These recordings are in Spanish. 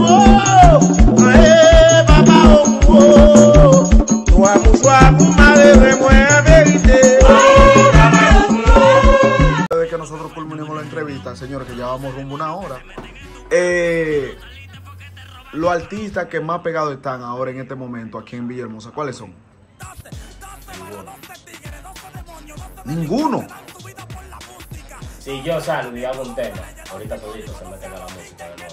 Oh, Desde que nosotros culminemos la entrevista, señor, que llevamos rumbo una hora. Eh, los artistas que más pegados están ahora en este momento aquí en Villahermosa, ¿cuáles son? Ninguno. Si yo salgo y hago un tema, ahorita todito se me queda la música de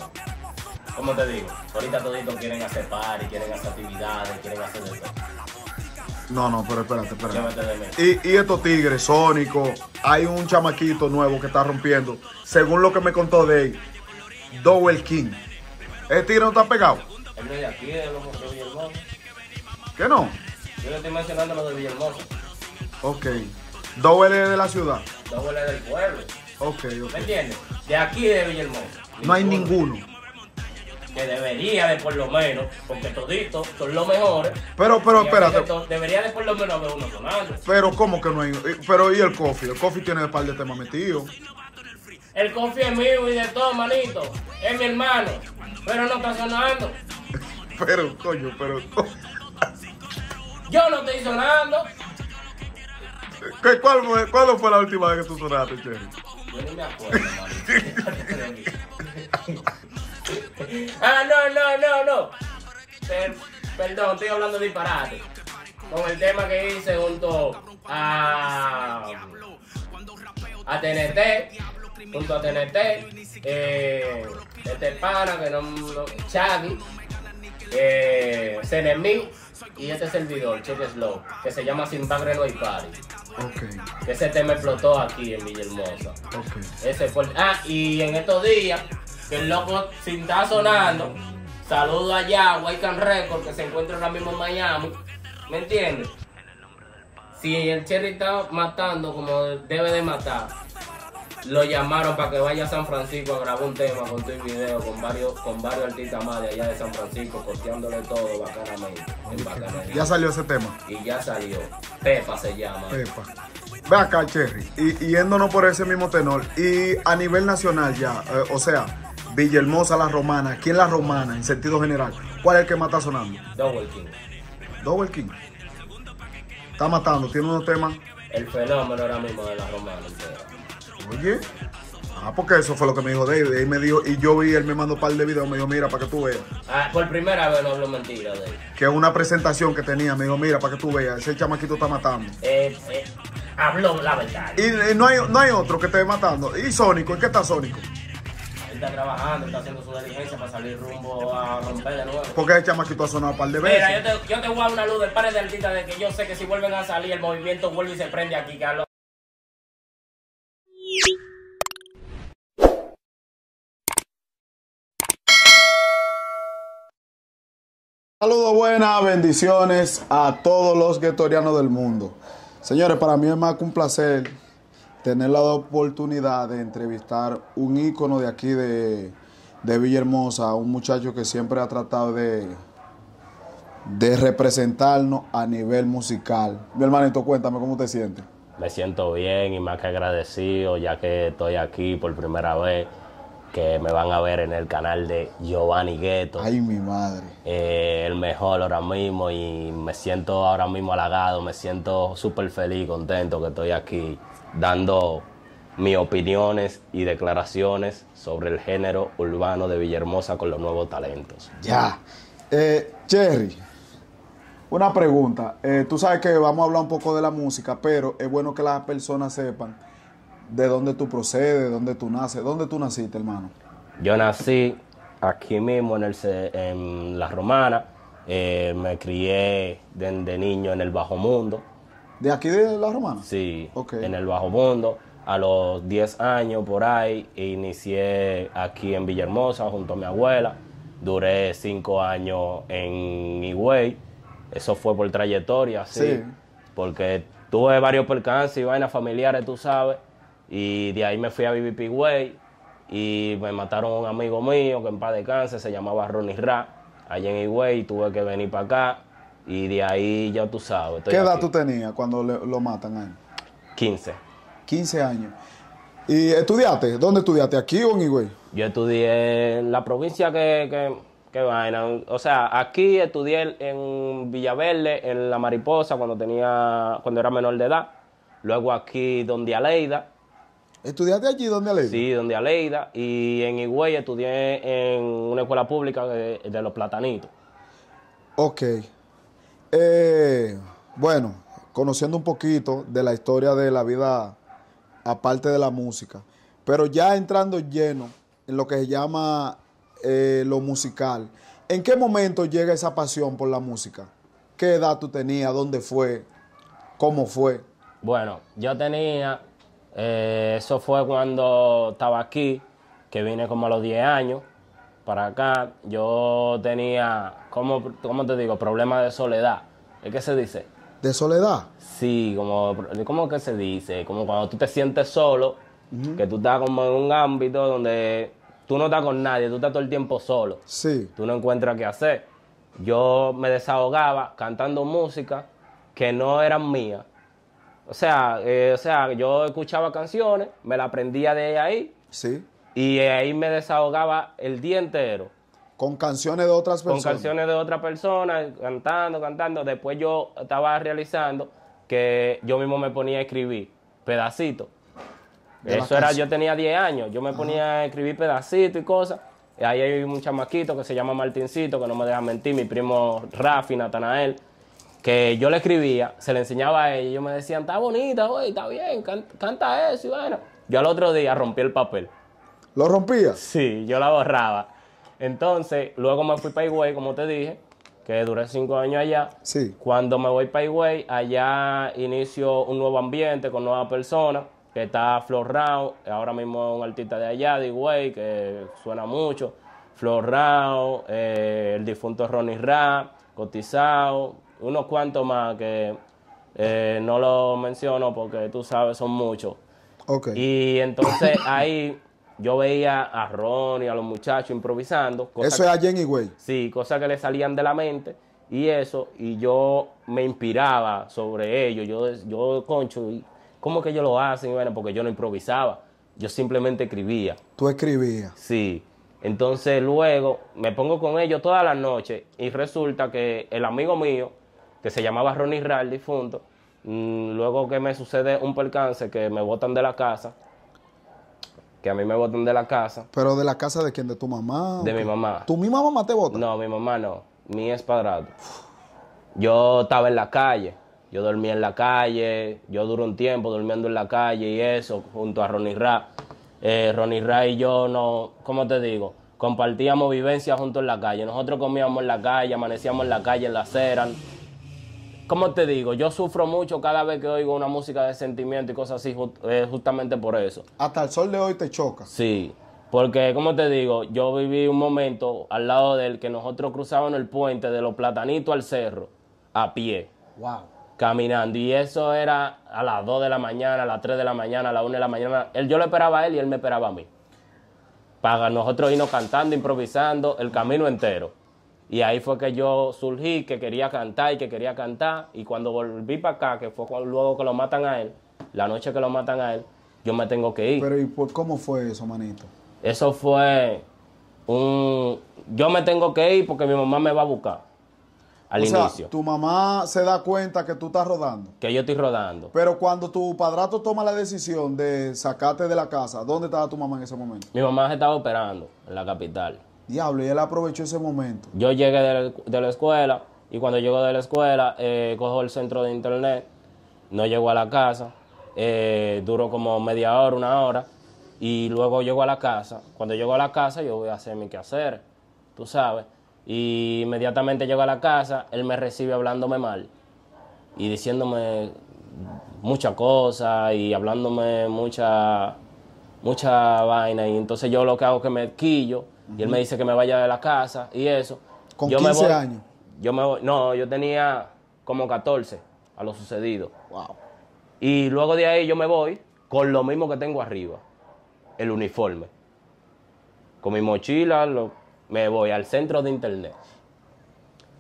como te digo? Ahorita toditos quieren hacer party, quieren hacer actividades, quieren hacer de No, no, pero espérate, espérate. Y, y estos tigres, Sónico, hay un chamaquito nuevo que está rompiendo. Según lo que me contó de él, Dowell King. ¿El tigre no está pegado? El de aquí, el de Villahermosa. ¿Qué no? Yo le estoy mencionando lo de Villahermosa. Ok. ¿Double es de la ciudad. Dowell es del pueblo. Ok, ok. ¿Me entiendes? De aquí de Villahermosa. No hay ninguno que debería de por lo menos, porque toditos son los mejores. Pero, pero, espérate. Debería de por lo menos haber uno sonando. Pero, ¿cómo que no hay? Eh, pero, ¿y el coffee? El coffee tiene un par de temas metidos. El coffee es mío y de todo, manito. Es mi hermano. Pero no está sonando. pero, coño, pero. Yo no estoy sonando. ¿Cuál, cuál, cuál fue la última vez que tú sonaste, Cherry? Yo me acuerdo, ah, no, no, no, no. perdón, estoy hablando de disparate. Con el tema que hice junto a. a TNT. Junto a TNT. Eh, este pana que no. no Chaggy. Eh, y este servidor, Chuck Slow, que se llama Sin Bagre No Party. Ese tema explotó aquí en Villahermosa. Okay. Ese fue, ah, y en estos días que el loco sin estar sonando. Saludo allá a Can Record que se encuentra ahora mismo en Miami. ¿Me entiendes? Si el Cherry está matando como debe de matar, lo llamaron para que vaya a San Francisco a grabar un tema con tu video con varios, con varios artistas más de allá de San Francisco, costeándole todo bacanamente. Ya salió ese tema. Y ya salió. Pepa se llama. Pepa. Ve acá, Cherry. Y yéndonos por ese mismo tenor. Y a nivel nacional ya, eh, o sea, Villahermosa, La Romana. ¿Quién es La Romana, en sentido general. ¿Cuál es el que más está sonando? Double King. Double King. Está matando, tiene unos temas. El fenómeno ahora mismo de La Romana. Oye. Ah, porque eso fue lo que me dijo David. Y me dijo, y yo vi, él me mandó un par de videos, me dijo, mira, para que tú veas. Ah, por primera vez no hablo mentira, David. Que una presentación que tenía, me dijo, mira, para que tú veas, ese chamaquito está matando. Eh, eh, habló la verdad. Y, no, hay, no hay otro que esté matando. ¿Y Sónico? ¿En qué está Sónico? está trabajando, está haciendo su diligencia para salir rumbo a romper de nuevo. Porque el chamaquito ha sonado un par de veces. Mira, yo te, yo voy a dar una luz del par de artistas de que yo sé que si vuelven a salir, el movimiento vuelve y se prende aquí, Carlos. Saludos, buenas bendiciones a todos los guetorianos del mundo. Señores, para mí es más que un placer tener la oportunidad de entrevistar un ícono de aquí de, de Villahermosa, un muchacho que siempre ha tratado de, de representarnos a nivel musical. Mi hermanito, cuéntame cómo te sientes. Me siento bien y más que agradecido ya que estoy aquí por primera vez, que me van a ver en el canal de Giovanni Gueto. Ay, mi madre. Eh, el mejor ahora mismo y me siento ahora mismo halagado, me siento súper feliz, contento que estoy aquí dando mis opiniones y declaraciones sobre el género urbano de Villahermosa con los nuevos talentos. Ya. Eh, Cherry, una pregunta. Eh, tú sabes que vamos a hablar un poco de la música, pero es bueno que las personas sepan de dónde tú procedes, dónde tú naces. ¿Dónde tú naciste, hermano? Yo nací aquí mismo en, el, en La Romana. Eh, me crié desde niño en el Bajo Mundo ¿De aquí de La Romana? Sí, en el Bajo Mundo. A los 10 años por ahí inicié aquí en Villahermosa junto a mi abuela. Duré 5 años en Higüey. Eso fue por trayectoria, sí. Porque tuve varios percances y vainas familiares, tú sabes. Y de ahí me fui a vivir Pigüey. Y me mataron un amigo mío que en paz de cáncer, se llamaba Ronnie Ra. Allí en Higüey tuve que venir para acá y de ahí ya tú sabes. ¿Qué edad tú tenías cuando lo matan a 15. 15 años. ¿Y estudiaste? ¿Dónde estudiaste? ¿Aquí o en Higüey? Yo estudié en la provincia que, que, vaina. O sea, aquí estudié en Villaverde, en La Mariposa, cuando tenía, cuando era menor de edad. Luego aquí donde Aleida. ¿Estudiaste allí donde Aleida? Sí, donde Aleida. Y en Higüey estudié en una escuela pública de, de los platanitos. Ok. Eh, bueno, conociendo un poquito de la historia de la vida aparte de la música, pero ya entrando lleno en lo que se llama eh, lo musical, ¿en qué momento llega esa pasión por la música? ¿Qué edad tú tenías? ¿Dónde fue? ¿Cómo fue? Bueno, yo tenía, eh, eso fue cuando estaba aquí, que vine como a los 10 años para acá, yo tenía, ¿cómo, te digo? Problema de soledad. ¿qué se dice? ¿De soledad? Sí, como, ¿cómo que se dice? Como cuando tú te sientes solo, que tú estás como en un ámbito donde tú no estás con nadie, tú estás todo el tiempo solo. Sí. Tú no encuentras qué hacer. Yo me desahogaba cantando música que no eran mías. O sea, eh, o sea, yo escuchaba canciones, me la aprendía de ahí. Sí. Y ahí me desahogaba el día entero. Con canciones de otras personas. Con canciones de otras personas, cantando, cantando. Después yo estaba realizando que yo mismo me ponía a escribir pedacitos. Eso era, yo tenía 10 años, yo me ponía a escribir pedacitos y cosas. Y ahí hay un chamaquito que se llama Martincito, que no me deja mentir, mi primo Rafi, Natanael, que yo le escribía, se le enseñaba a ellos, ellos me decían, está bonita, güey, está bien, canta, canta eso, y bueno. Yo al otro día rompí el papel. ¿Lo rompía? Sí, yo la borraba. Entonces, luego me fui para Higüey, como te dije, que duré cinco años allá. Sí. Cuando me voy para Higüey, allá inicio un nuevo ambiente con nuevas personas, que está Flor Rao, ahora mismo es un artista de allá, de Higüey, que suena mucho. Flor eh, el difunto Ronnie Ra, Cotizado, unos cuantos más que eh, no lo menciono porque tú sabes, son muchos. Ok. Y entonces ahí yo veía a Ron y a los muchachos improvisando. eso es a Jenny Way. Sí, cosas que le salían de la mente y eso, y yo me inspiraba sobre ellos. Yo, yo concho, ¿cómo que ellos lo hacen? Bueno, porque yo no improvisaba, yo simplemente escribía. Tú escribías. Sí. Entonces luego me pongo con ellos todas las noches y resulta que el amigo mío, que se llamaba Ronnie Ral, difunto, mm, luego que me sucede un percance que me botan de la casa, que a mí me botan de la casa. ¿Pero de la casa de quién? ¿De tu mamá? De mi mamá. ¿Tu misma mamá te vota? No, mi mamá no. Mi espadrato Yo estaba en la calle. Yo dormía en la calle. Yo duré un tiempo durmiendo en la calle y eso, junto a Ronnie Ra. Eh, Ronnie Ra y yo no, ¿cómo te digo? Compartíamos vivencia junto en la calle. Nosotros comíamos en la calle, amanecíamos en la calle, en la acera como te digo, yo sufro mucho cada vez que oigo una música de sentimiento y cosas así, eh, justamente por eso. Hasta el sol de hoy te choca. Sí, porque como te digo, yo viví un momento al lado del que nosotros cruzábamos el puente de los platanitos al cerro, a pie. Caminando, y eso era a las 2 de la mañana, a las 3 de la mañana, a las 1 de la mañana. Él, yo lo esperaba a él y él me esperaba a mí. Para nosotros irnos cantando, improvisando el camino entero. Y ahí fue que yo surgí, que quería cantar y que quería cantar. Y cuando volví para acá, que fue luego que lo matan a él, la noche que lo matan a él, yo me tengo que ir. Pero ¿y por, cómo fue eso, manito? Eso fue un... Yo me tengo que ir porque mi mamá me va a buscar. Al inicio. tu mamá se da cuenta que tú estás rodando. Que yo estoy rodando. Pero cuando tu padrato toma la decisión de sacarte de la casa, ¿dónde estaba tu mamá en ese momento? Mi mamá se estaba operando en la capital. Diablo, y él aprovechó ese momento. Yo llegué de la, escuela y cuando llego de la escuela eh, cojo el centro de internet, no llego a la casa, eh, duró como media hora, una hora, y luego llego a la casa. Cuando llego a la casa yo voy a hacer mi quehacer, tú sabes. Y inmediatamente llego a la casa, él me recibe hablándome mal y diciéndome muchas cosas y hablándome mucha, mucha vaina. Y entonces yo lo que hago es que me quillo y él me dice que me vaya de la casa y eso. ¿Con yo 15 años? Yo me voy, no, yo tenía como 14 a lo sucedido. Y luego de ahí yo me voy con lo mismo que tengo arriba, el uniforme. Con mi mochila me voy al centro de internet.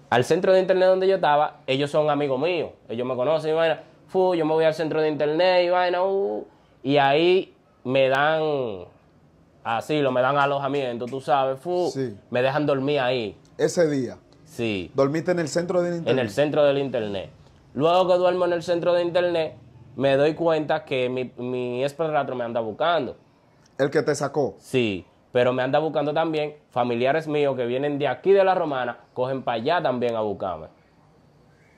Al centro de internet donde yo estaba, ellos son amigos míos, ellos me conocen y bueno Fu, yo me voy al centro de internet y bueno uh, y ahí me dan Así lo me dan alojamiento, tú sabes, me dejan dormir ahí. Ese día. Sí. ¿Dormiste en el centro del internet? En el centro del internet. Luego que duermo en el centro del internet, me doy cuenta que mi, mi me anda buscando. ¿El que te sacó? Sí, pero me anda buscando también familiares míos que vienen de aquí de la Romana, cogen para allá también a buscarme.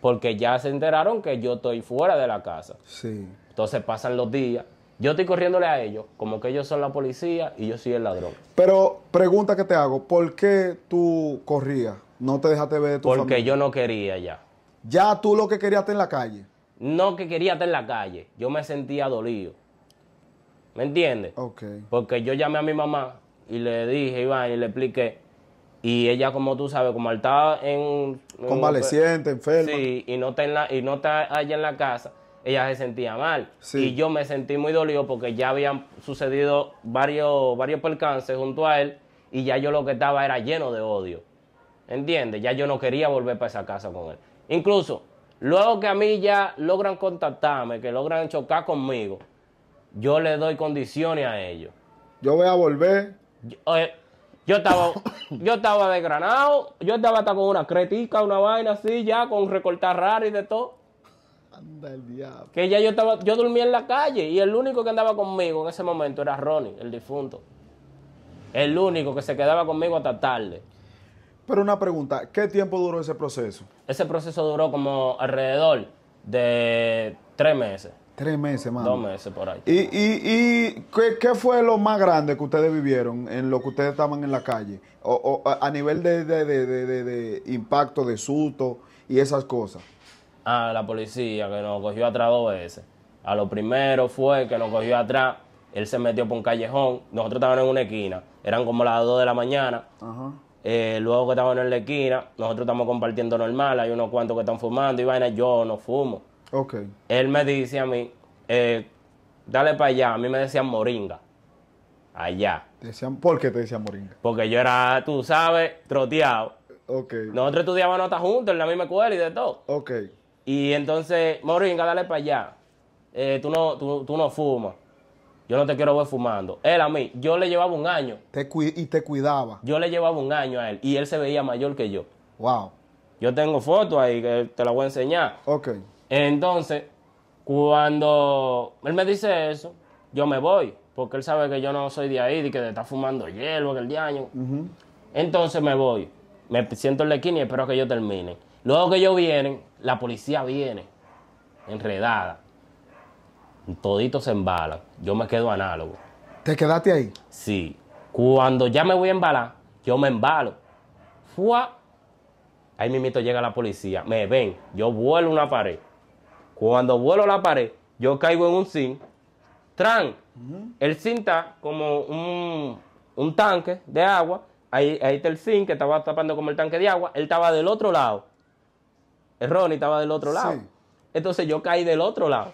Porque ya se enteraron que yo estoy fuera de la casa. Sí. Entonces pasan los días, yo estoy corriéndole a ellos, como que ellos son la policía y yo soy el ladrón. Pero pregunta que te hago, ¿por qué tú corrías? No te dejaste ver de tu Porque yo no quería ya. ¿Ya tú lo que querías en la calle? No que querías estar en la calle, yo me sentía dolido. ¿Me entiendes? Ok. Porque yo llamé a mi mamá y le dije, Iván, y le expliqué. Y ella, como tú sabes, como estaba en... Convaleciente, enferma. Sí, y no está, la, y no está allá en la casa ella se sentía mal. Y yo me sentí muy dolido porque ya habían sucedido varios, varios percances junto a él y ya yo lo que estaba era lleno de odio. ¿Entiendes? Ya yo no quería volver para esa casa con él. Incluso, luego que a mí ya logran contactarme, que logran chocar conmigo, yo le doy condiciones a ellos. Yo voy a volver. Yo, eh, estaba, yo estaba desgranado, yo estaba hasta con una cretica, una vaina así, ya con recortar raro y de todo. Anda el Que ya yo estaba, yo dormía en la calle y el único que andaba conmigo en ese momento era Ronnie, el difunto. El único que se quedaba conmigo hasta tarde. Pero una pregunta, ¿qué tiempo duró ese proceso? Ese proceso duró como alrededor de tres meses. Tres meses, más. Dos meses por ahí. ¿Y, y, y qué fue lo más grande que ustedes vivieron en lo que ustedes estaban en la calle? O, a nivel de, de impacto, de susto y esas cosas a ah, la policía que nos cogió atrás dos veces. A lo primero fue que nos cogió atrás, él se metió por un callejón, nosotros estábamos en una esquina, eran como las 2 de la mañana. Eh, luego que estábamos en la esquina, nosotros estamos compartiendo normal, hay unos cuantos que están fumando y vaina, yo no fumo. Él me dice a mí, eh, dale para allá, a mí me decían moringa, allá. Decían, ¿Por qué te decían moringa? Porque yo era, tú sabes, troteado. Ok. Nosotros estudiábamos notas juntos en la misma escuela y de todo. ok. Y entonces, Moringa, dale para allá. Eh, tú, no, tú, no fumas. Yo no te quiero ver fumando. Él a mí, yo le llevaba un año. Te y te cuidaba. Yo le llevaba un año a él y él se veía mayor que yo. Wow. Yo tengo fotos ahí que te la voy a enseñar. Ok. Entonces, cuando él me dice eso, yo me voy. Porque él sabe que yo no soy de ahí, y que está fumando hielo, que el diaño. Entonces me voy. Me siento en la esquina y espero que yo termine. Luego que ellos vienen, la policía viene, enredada. todito se embala. Yo me quedo análogo. ¿Te quedaste ahí? Sí. Cuando ya me voy a embalar, yo me embalo. Fua. Ahí mito llega la policía. Me ven. Yo vuelo una pared. Cuando vuelo la pared, yo caigo en un zinc. Tran. El zinc está como un, tanque de agua. Ahí, ahí, está el zinc que estaba tapando como el tanque de agua. Él estaba del otro lado. Ronnie estaba del otro lado. Entonces yo caí del otro lado.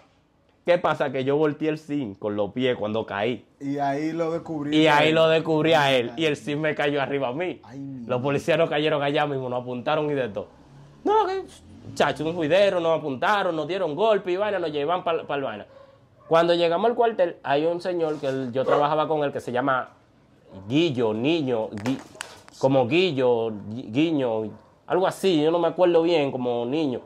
¿Qué pasa? Que yo volteé el sim con los pies cuando caí. Y ahí lo descubrí. Y ahí lo descubrí a él. y el sin me cayó arriba a mí. los policías no cayeron allá mismo, nos apuntaron y de todo. No, que chacho, un juidero, nos apuntaron, nos dieron golpe y vaina, nos llevan para el vaina. Cuando llegamos al cuartel, hay un señor que yo trabajaba con él que se llama Guillo, Niño, como Guillo, Guiño, algo así, yo no me acuerdo bien como niño.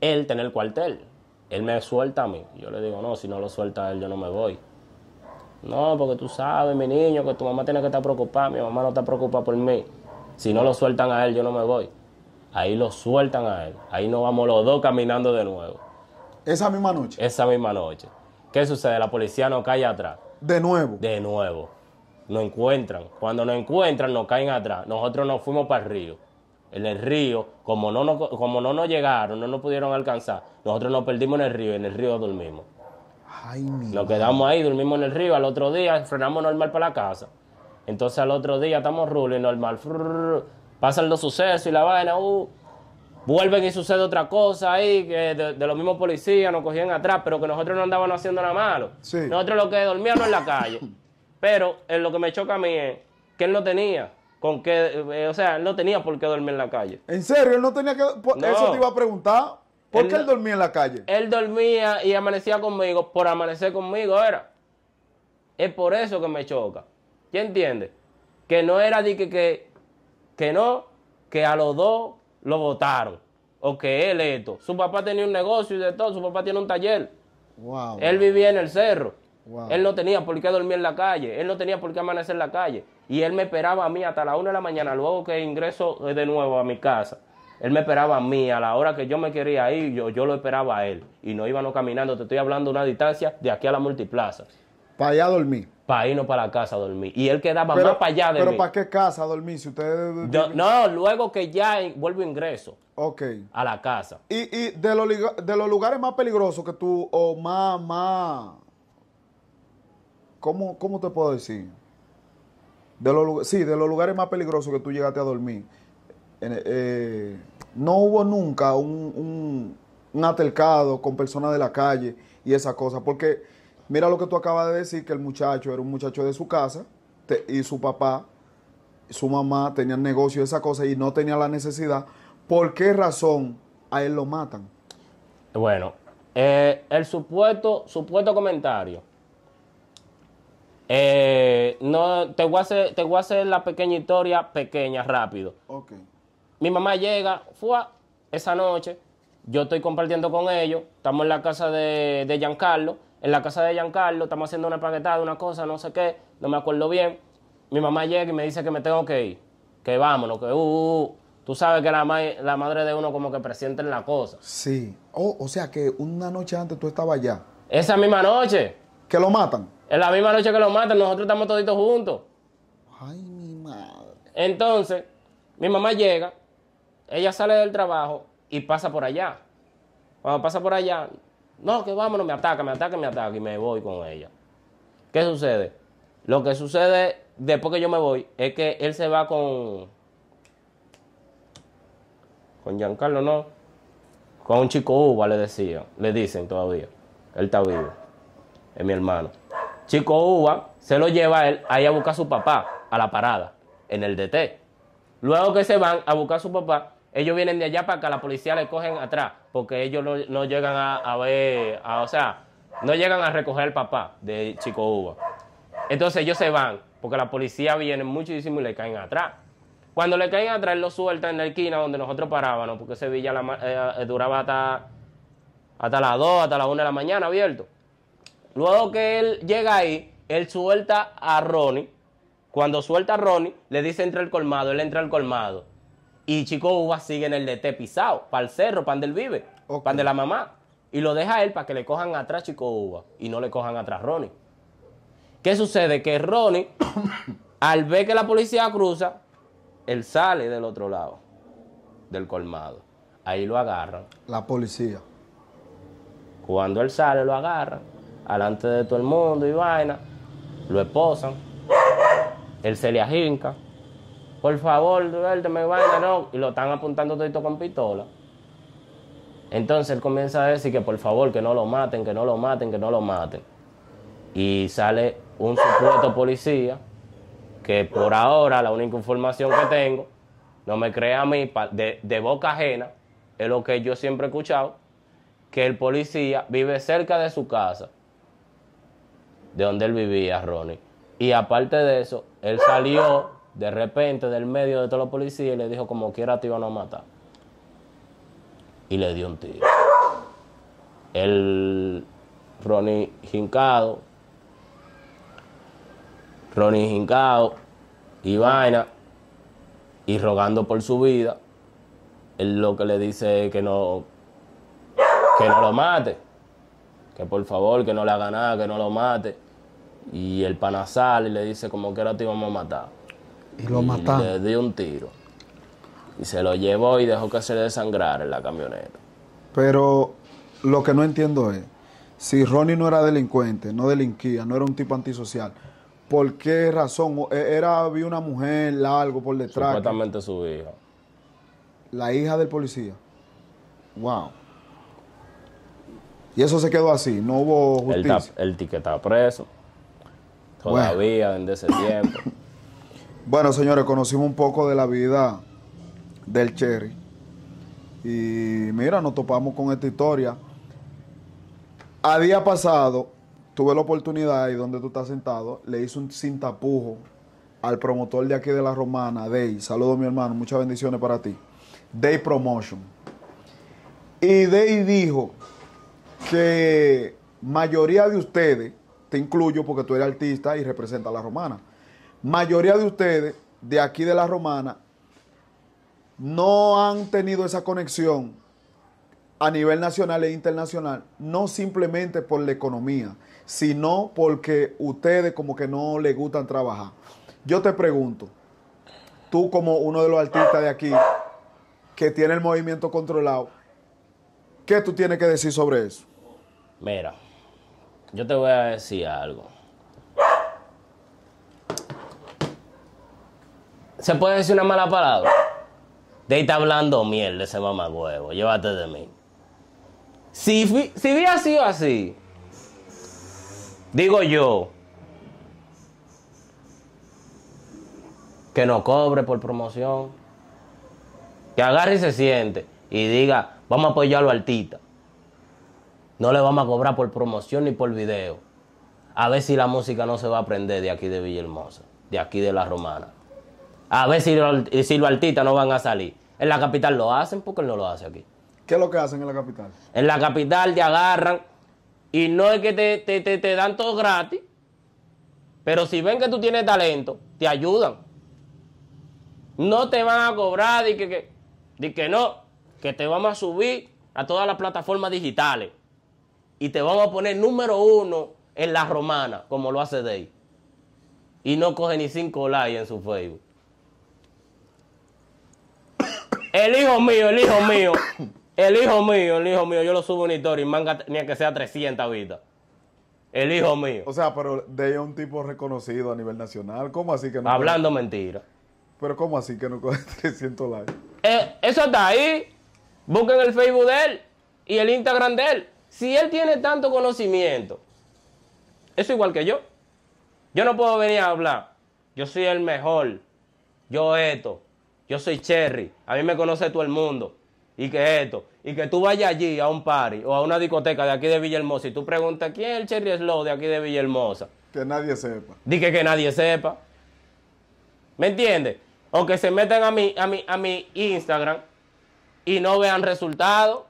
Él tenía el cuartel. Él me suelta a mí. Yo le digo, no, si no lo suelta él, yo no me voy. No, porque tú sabes, mi niño, que tu mamá tiene que estar preocupada. Mi mamá no está preocupada por mí. Si no lo sueltan a él, yo no me voy. Ahí lo sueltan a él. Ahí nos vamos los dos caminando de nuevo. Esa misma noche. Esa misma noche. ¿Qué sucede? La policía nos cae atrás. De nuevo. De nuevo. Nos encuentran. Cuando nos encuentran, nos caen atrás. Nosotros nos fuimos para el río en el río, como no, nos, como no llegaron, no nos pudieron alcanzar, nosotros nos perdimos en el río, y en el río dormimos. Ay, nos quedamos ahí, dormimos en el río, al otro día frenamos normal para la casa. Entonces al otro día estamos ruling normal, pasan los sucesos y la vaina, uh, vuelven y sucede otra cosa ahí, que de, los mismos policías nos cogían atrás, pero que nosotros no andábamos haciendo nada malo. Nosotros lo que dormíamos en la calle. Pero lo que me choca a mí es que él no tenía con que, eh, o sea, él no tenía por qué dormir en la calle. ¿En serio? Él no tenía que, eso te iba a preguntar. ¿Por qué él dormía en la calle? Él dormía y amanecía conmigo, por amanecer conmigo era. Es por eso que me choca. ¿Ya entiendes? Que no era de que, que, no, que a los dos lo votaron. O que él esto. Su papá tenía un negocio y de todo, su papá tiene un taller. Wow, él vivía en el cerro. Él no tenía por qué dormir en la calle, él no tenía por qué amanecer en la calle y él me esperaba a mí hasta la una de la mañana, luego que ingreso eh, de nuevo a mi casa. Él me esperaba a mí, a la hora que yo me quería ir, yo, yo lo esperaba a él. Y no íbamos caminando, te estoy hablando una distancia de aquí a la multiplaza. Para allá dormir? Para irnos para la casa a dormir. Y él quedaba más para allá de ¿Pero para qué casa a dormir? Si ustedes... No, luego que ya vuelvo ingreso. Ok. A la casa. Y, de, los, de los lugares más peligrosos que tú, o mamá. más, más... ¿Cómo, ¿Cómo te puedo decir? De los, sí, de los lugares más peligrosos que tú llegaste a dormir. Eh, no hubo nunca un, un, con personas de la calle y esa cosa, porque mira lo que tú acabas de decir, que el muchacho era un muchacho de su casa y su papá, su mamá tenían negocio, esa cosa, y no tenía la necesidad. ¿Por qué razón a él lo matan? Bueno, eh, el supuesto, supuesto comentario eh, no, te voy, a hacer, te voy a hacer la pequeña historia, pequeña, rápido. Mi mamá llega, fue esa noche, yo estoy compartiendo con ellos, estamos en la casa de, Giancarlo, en la casa de Giancarlo, estamos haciendo una paquetada, una cosa, no sé qué, no me acuerdo bien. Mi mamá llega y me dice que me tengo que ir, que vámonos, que uh, uh, uh. Tú sabes que la, la madre de uno como que en la cosa. Sí. Oh, o sea que una noche antes tú estabas allá. Esa misma noche. Que lo matan. En la misma noche que lo matan, nosotros estamos toditos juntos. Ay, mi madre. Entonces, mi mamá llega, ella sale del trabajo y pasa por allá. Cuando pasa por allá, no, que vámonos, me ataca, me ataca, me ataca y me voy con ella. ¿Qué sucede? Lo que sucede después que yo me voy es que él se va con. Con Giancarlo, no. Con un chico uva, le decía. Le dicen todavía. Él está vivo. Es mi hermano. Chico Uva se lo lleva a él ahí a buscar a su papá a la parada, en el DT. Luego que se van a buscar a su papá, ellos vienen de allá para que la policía le cogen atrás, porque ellos no, llegan a, ver, o sea, no llegan a recoger el papá de Chico Uva. Entonces ellos se van, porque la policía viene muchísimo y le caen atrás. Cuando le caen atrás, lo suelta en la esquina donde nosotros parábamos, porque Sevilla eh, eh, duraba hasta, hasta las 2, hasta las 1 de la mañana abierto. Luego que él llega ahí, él suelta a Ronnie. Cuando suelta a Ronnie, le dice entre al colmado, él entra al colmado. Y Chico Uva sigue en el de pisado, para el cerro, pan del vive, para pan de la mamá. Y lo deja él para que le cojan atrás Chico Uva y no le cojan atrás Ronnie. ¿Qué sucede? Que Ronnie, al ver que la policía cruza, él sale del otro lado, del colmado. Ahí lo agarran. La policía. Cuando él sale, lo agarran alante de todo el mundo y vaina, lo esposan, él se le ajinca, por favor, me vaina, no, y lo están apuntando todo con pistola. Entonces él comienza a decir que por favor, que no lo maten, que no lo maten, que no lo maten. Y sale un supuesto policía, que por ahora la única información que tengo, no me crea a mí, de boca ajena, es lo que yo siempre he escuchado, que el policía vive cerca de su casa de donde él vivía, Ronnie. Y aparte de eso, él salió de repente del medio de todos los policías y le dijo, como quiera te iban a matar. Y le dio un tiro. El Ronnie hincado Ronnie hincado y vaina, y rogando por su vida, él lo que le dice es que no, que no lo mate, que por favor, que no le haga nada, que no lo mate y el panasal y le dice como que ahora te vamos a matar. Y lo mataron. Le dio un tiro. Y se lo llevó y dejó que se le desangrara en la camioneta. Pero lo que no entiendo es, si Ronnie no era delincuente, no delinquía, no era un tipo antisocial, ¿por qué razón? Eh, era, había una mujer, largo, por detrás. Supuestamente su hija. La hija del policía. Wow. Y eso se quedó así, no hubo justicia. El, el ticket preso todavía bueno. desde ese tiempo. Bueno, señores, conocimos un poco de la vida del Cherry. Y mira, nos topamos con esta historia. A día pasado, tuve la oportunidad, y donde tú estás sentado, le hice un cintapujo al promotor de aquí de La Romana, Day. Saludos, mi hermano. Muchas bendiciones para ti. Day Promotion. Y Day dijo que mayoría de ustedes incluyo porque tú eres artista y representas a la romana. Mayoría de ustedes de aquí de la romana no han tenido esa conexión a nivel nacional e internacional, no simplemente por la economía, sino porque ustedes como que no les gustan trabajar. Yo te pregunto, tú como uno de los artistas de aquí que tiene el movimiento controlado, ¿qué tú tienes que decir sobre eso? Mira, yo te voy a decir algo. ¿Se puede decir una mala palabra? De ahí está hablando mierda ese huevo. Llévate de mí. Si, si hubiera sido así, digo yo, que no cobre por promoción, que agarre y se siente y diga, vamos a apoyar al altito. No le vamos a cobrar por promoción ni por video. A ver si la música no se va a aprender de aquí de Villahermosa, de aquí de La Romana. A ver si, los si lo artistas no van a salir. En la capital lo hacen porque no lo hace aquí. ¿Qué es lo que hacen en la capital? En la capital te agarran y no es que te, dan todo gratis, pero si ven que tú tienes talento, te ayudan. No te van a cobrar y que, que no, que te vamos a subir a todas las plataformas digitales y te van a poner número uno en la romana, como lo hace Day. Y no coge ni cinco likes en su Facebook. El hijo mío, el hijo mío, el hijo mío, el hijo mío, yo lo subo en historia y manga ni a que sea 300 vidas El hijo mío. O sea, pero Day es un tipo reconocido a nivel nacional. ¿Cómo así que no? Hablando mentira. Pero ¿cómo así que no coge 300 likes? Eh, eso está ahí. Busquen el Facebook de él y el Instagram de él. Si él tiene tanto conocimiento, eso igual que yo. Yo no puedo venir a hablar. Yo soy el mejor. Yo esto. Yo soy Cherry. A mí me conoce todo el mundo. Y que esto. Y que tú vayas allí a un party o a una discoteca de aquí de Villahermosa y tú preguntas quién es el Cherry Slow de aquí de Villahermosa. Que nadie sepa. Dije que nadie sepa. ¿Me entiendes? O que se metan a mi, a mi, a mi Instagram y no vean resultados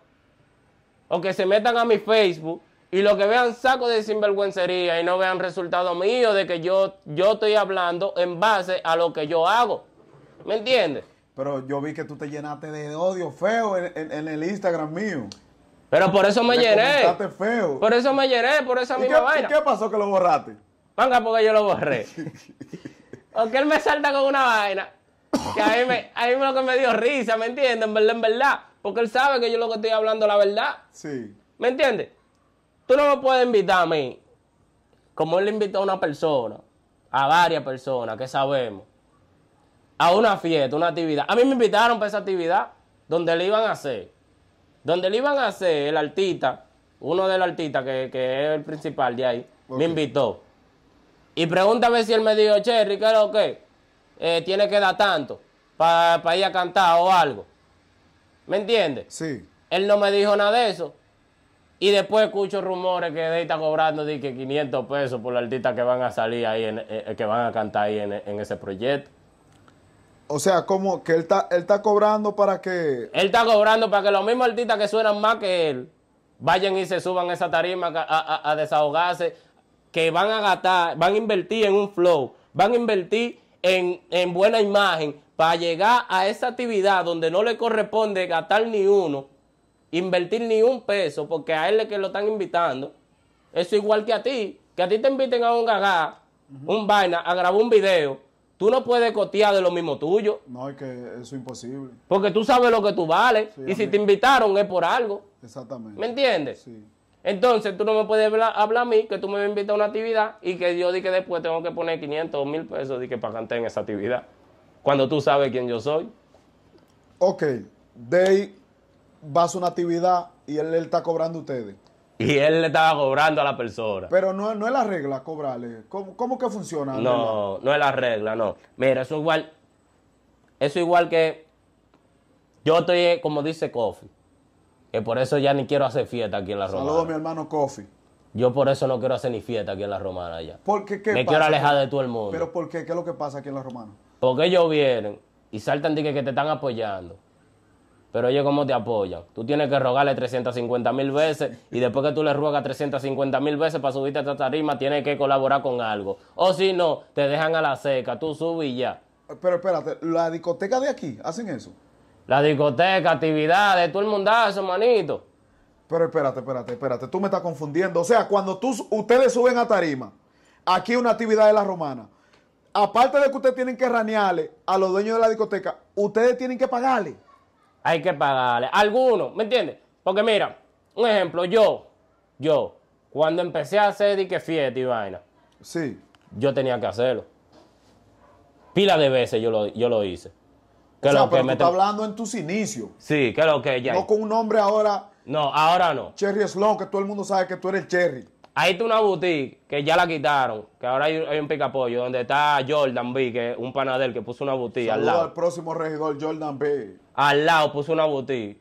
o que se metan a mi Facebook y lo que vean saco de sinvergüencería y no vean resultado mío de que yo, yo estoy hablando en base a lo que yo hago. ¿Me entiendes? Pero yo vi que tú te llenaste de odio feo en, el Instagram mío. Pero por eso me, llené. feo. Por eso me llené, por esa ¿Y misma qué, vaina. qué pasó que lo borraste? Venga, porque yo lo borré. Porque él me salta con una vaina. Que a mí, me, lo que me dio risa, ¿me entiendes? En verdad, en verdad. Porque él sabe que yo lo que estoy hablando es la verdad. Sí. ¿Me entiendes? Tú no me puedes invitar a mí, como él le invitó a una persona, a varias personas que sabemos, a una fiesta, una actividad. A mí me invitaron para esa actividad donde le iban a hacer. Donde le iban a hacer el artista, uno del artista que, que es el principal de ahí, me invitó. Y pregúntame si él me dijo, che, Ricardo, ¿qué? Eh, tiene que dar tanto para ir a cantar o algo. ¿Me entiendes? Sí. Él no me dijo nada de eso. Y después escucho rumores que él está cobrando de que 500 pesos por los artistas que van a salir ahí, eh, eh, que van a cantar ahí en, ese proyecto. O sea, como que él está, él está cobrando para que... Él está cobrando para que los mismos artistas que suenan más que él vayan y se suban a esa tarima a desahogarse, que van a gastar, van a invertir en un flow, van a invertir en, buena imagen para llegar a esa actividad donde no le corresponde gastar ni uno, invertir ni un peso, porque a él es que lo están invitando. Eso igual que a ti, que a ti te inviten a un gagá, un vaina, a grabar un video. Tú no puedes cotear de lo mismo tuyo. No, es que eso es imposible. Porque tú sabes lo que tú vales. y si te invitaron es por algo. Exactamente. ¿Me entiendes? Sí. Entonces tú no me puedes hablar, a mí que tú me invitas a una actividad y que yo di que después tengo que poner 500 o 1000 pesos di que para cantar en esa actividad. Cuando tú sabes quién yo soy. Ok, Day vas a una actividad y él le está cobrando a ustedes. Y él le estaba cobrando a la persona. Pero no, no es la regla cobrarle. ¿Cómo, que funciona? No, no es la regla, no. Mira, eso igual. Eso igual que. Yo estoy, como dice Coffee. Que por eso ya ni quiero hacer fiesta aquí en la Romana. Saludos a mi hermano Kofi. Yo por eso no quiero hacer ni fiesta aquí en la Romana ya. ¿Por qué? qué Me quiero alejar de todo el mundo. ¿Pero por qué? ¿Qué es lo que pasa aquí en la Romana? Porque ellos vienen y saltan de que, que te están apoyando. Pero ellos cómo te apoyan. Tú tienes que rogarle 350 mil veces y después que tú le ruegas 350 mil veces para subirte a esta tarima, tienes que colaborar con algo. O si no, te dejan a la seca, tú subes y ya. Pero espérate, ¿la discoteca de aquí hacen eso? La discoteca, actividades, todo el mundazo, manito. Pero espérate, espérate, espérate. Tú me estás confundiendo. O sea, cuando tú, ustedes suben a tarima, aquí una actividad de la romana. Aparte de que ustedes tienen que ranearle a los dueños de la discoteca, ustedes tienen que pagarle. Hay que pagarle. Algunos, ¿me entiendes? Porque mira, un ejemplo, yo, yo, cuando empecé a hacer dique fiesta y vaina, sí. yo tenía que hacerlo. Pila de veces yo yo lo hice pero estás hablando en tus inicios. Sí, creo que ya. No con un nombre ahora. No, ahora no. Cherry Sloan, que todo el mundo sabe que tú eres Cherry. Ahí está una boutique que ya la quitaron, que ahora hay, un picapollo, donde está Jordan B, que es un panadel que puso una boutique al lado. al próximo regidor Jordan B. Al lado puso una boutique,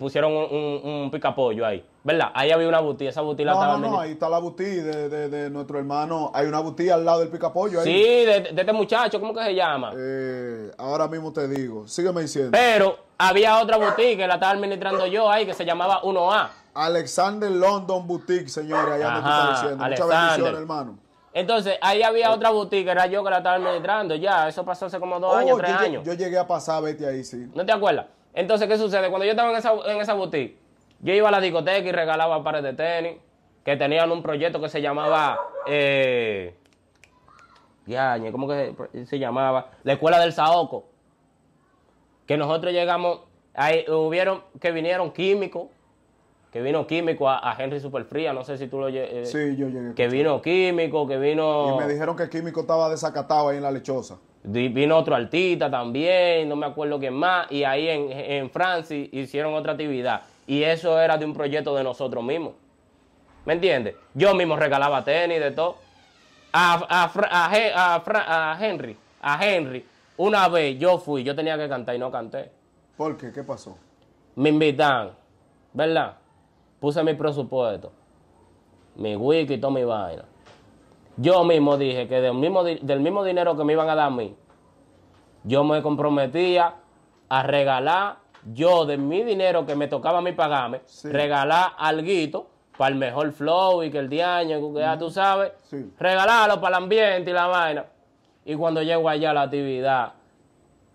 pusieron un, un, picapollo ahí, ¿verdad? Ahí había una boutique, esa boutique la estaba... No, no, ahí está la boutique de, de, nuestro hermano, hay una boutique al lado del picapollo ahí. Sí, de, este muchacho, ¿cómo que se llama? Eh, ahora mismo te digo, sígueme diciendo. Pero había otra boutique que la estaba administrando yo ahí, que se llamaba 1A Alexander London Boutique, señora, allá me está diciendo. Muchas bendiciones, hermano. Entonces, ahí había otra boutique, era yo que la estaba administrando, ya, eso pasó hace como dos años, tres años. Yo llegué a pasar, vete ahí, sí. ¿No te acuerdas? Entonces, ¿qué sucede? Cuando yo estaba en esa, boutique, yo iba a la discoteca y regalaba pares de tenis, que tenían un proyecto que se llamaba... Eh, ¿cómo que se llamaba? La escuela del Saoco. Que nosotros llegamos, ahí hubieron, que vinieron químicos, que vino Químico a, Henry Superfría, no sé si tú lo eh, Sí, yo llegué. Que vino Químico, que vino... Y me dijeron que Químico estaba desacatado ahí en La Lechosa. Vino otro artista también, no me acuerdo quién más, y ahí en, en Francia hicieron otra actividad. Y eso era de un proyecto de nosotros mismos. ¿Me entiendes? Yo mismo regalaba tenis, de todo. A, a, Henry, a Henry, una vez yo fui, yo tenía que cantar y no canté. ¿Por qué? ¿Qué pasó? Me invitan, ¿verdad? Puse mi presupuesto, mi wiki y toda mi vaina. Yo mismo dije que del mismo, del mismo dinero que me iban a dar a mí, yo me comprometía a regalar yo de mi dinero que me tocaba a mí pagarme, regalar algo para el mejor flow y que el año que ya tú sabes, regalarlo para el ambiente y la vaina. Y cuando llego allá a la actividad,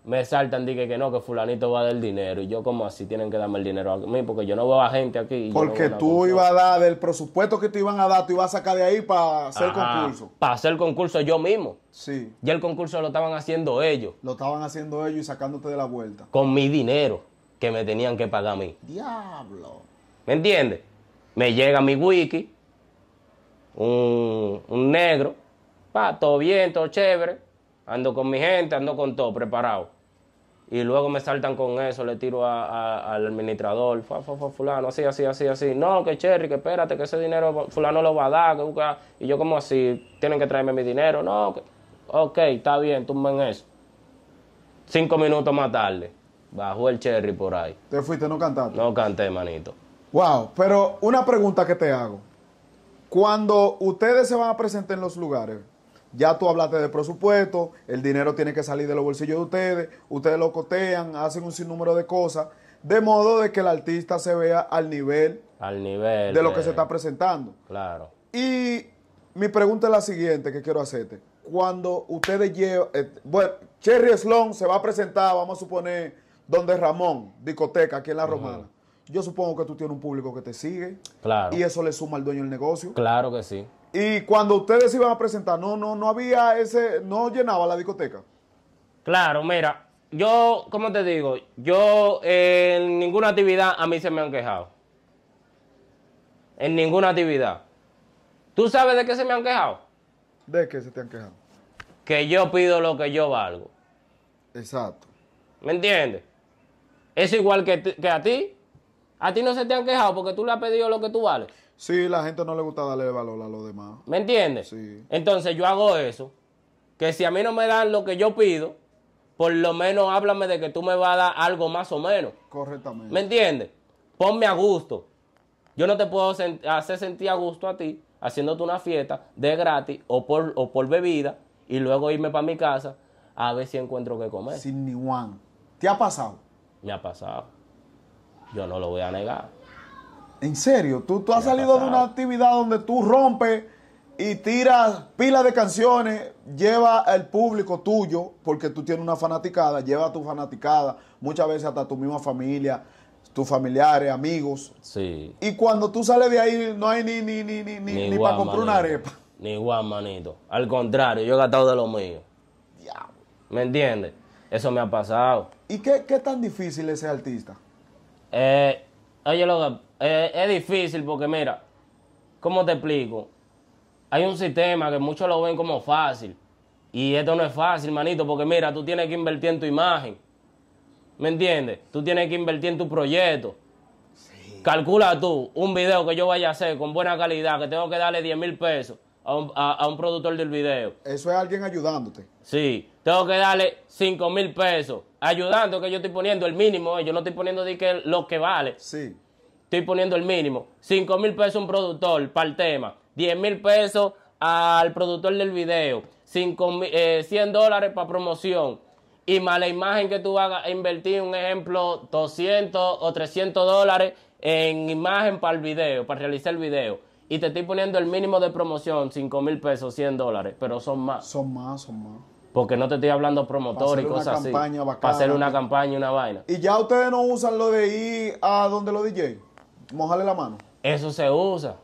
me saltan, dije que no, que fulanito va del dinero. Y yo, como así, tienen que darme el dinero a mí, porque yo no veo a gente aquí. Porque tú ibas a dar del presupuesto que te iban a dar, tú ibas a sacar de ahí para hacer el concurso. Para hacer concurso yo mismo. Sí. Y el concurso lo estaban haciendo ellos. Lo estaban haciendo ellos y sacándote de la vuelta. Con mi dinero que me tenían que pagar a mí. Diablo. ¿Me entiendes? Me llega mi wiki, un, un negro, pa, todo bien, todo chévere. Ando con mi gente, ando con todo preparado y luego me saltan con eso, le tiro a, al administrador, fa, fulano, así, así, así, así. No, que Cherry, que espérate, que ese dinero fulano lo va a dar, que busca. Y yo como así, tienen que traerme mi dinero. No, que... ok, está bien, tumben eso. Cinco minutos más tarde, bajó el Cherry por ahí. Te fuiste, no cantaste. No canté, manito. Wow, pero una pregunta que te hago. Cuando ustedes se van a presentar en los lugares, ya tú hablaste de presupuesto, el dinero tiene que salir de los bolsillos de ustedes, ustedes lo cotean, hacen un sinnúmero de cosas, de modo de que el artista se vea al nivel, al nivel de lo que se está presentando. Claro. Y mi pregunta es la siguiente que quiero hacerte. Cuando ustedes llevan, eh, bueno, Cherry Sloan se va a presentar, vamos a suponer, donde Ramón, discoteca, aquí en La Romana. Yo supongo que tú tienes un público que te sigue. Claro. Y eso le suma al dueño del negocio. Claro que sí. Y cuando ustedes iban a presentar, no, no, no había ese, no llenaba la discoteca. Claro, mira, yo, como te digo, yo eh, en ninguna actividad a mí se me han quejado. En ninguna actividad. ¿Tú sabes de qué se me han quejado? ¿De qué se te han quejado? Que yo pido lo que yo valgo. Exacto. ¿Me entiendes? Es igual que, que a ti. A ti no se te han quejado porque tú le has pedido lo que tú vales. Sí, la gente no le gusta darle valor a los demás. ¿Me entiendes? Sí. Entonces yo hago eso, que si a mí no me dan lo que yo pido, por lo menos háblame de que tú me vas a dar algo más o menos. Correctamente. ¿Me entiendes? Ponme a gusto. Yo no te puedo hacer sentir a gusto a ti haciéndote una fiesta de gratis o por, o por bebida y luego irme para mi casa a ver si encuentro qué comer. Sin ni one. ¿Te ha pasado? Me ha pasado. Yo no lo voy a negar. En serio, tú, tú has salido de una actividad donde tú rompes y tiras pilas de canciones, lleva al público tuyo, porque tú tienes una fanaticada, lleva a tu fanaticada, muchas veces hasta tu misma familia, tus familiares, amigos. Sí. Y cuando tú sales de ahí, no hay ni, ni, ni, ni, ni, para comprar una arepa. Ni igual, manito. Al contrario, yo he gastado de lo mío. Diablo. ¿Me entiendes? Eso me ha pasado. ¿Y qué, qué tan difícil es ser artista? Eh, oye, lo que eh, es difícil porque mira, ¿cómo te explico? Hay un sistema que muchos lo ven como fácil. Y esto no es fácil, manito, porque mira, tú tienes que invertir en tu imagen. ¿Me entiendes? Tú tienes que invertir en tu proyecto. Calcula tú un video que yo vaya a hacer con buena calidad, que tengo que darle 10 mil pesos a un, productor del video. Eso es alguien ayudándote. Sí, tengo que darle 5 mil pesos ayudando que yo estoy poniendo el mínimo, eh, yo no estoy poniendo lo que vale. Sí estoy poniendo el mínimo, 5 mil pesos un productor para el tema, 10 mil pesos al productor del video, 5, 100 eh, dólares para promoción. Y más la imagen que tú hagas, invertir un ejemplo, 200 o 300 dólares en imagen para el video, para realizar el video. Y te estoy poniendo el mínimo de promoción, 5 mil pesos, 100 dólares, pero son más. Son más, son más. Porque no te estoy hablando promotor y cosas así. para hacer una campaña, una vaina. ¿Y ya ustedes no usan lo de ir a donde los DJ? Mojale la mano. Eso se usa.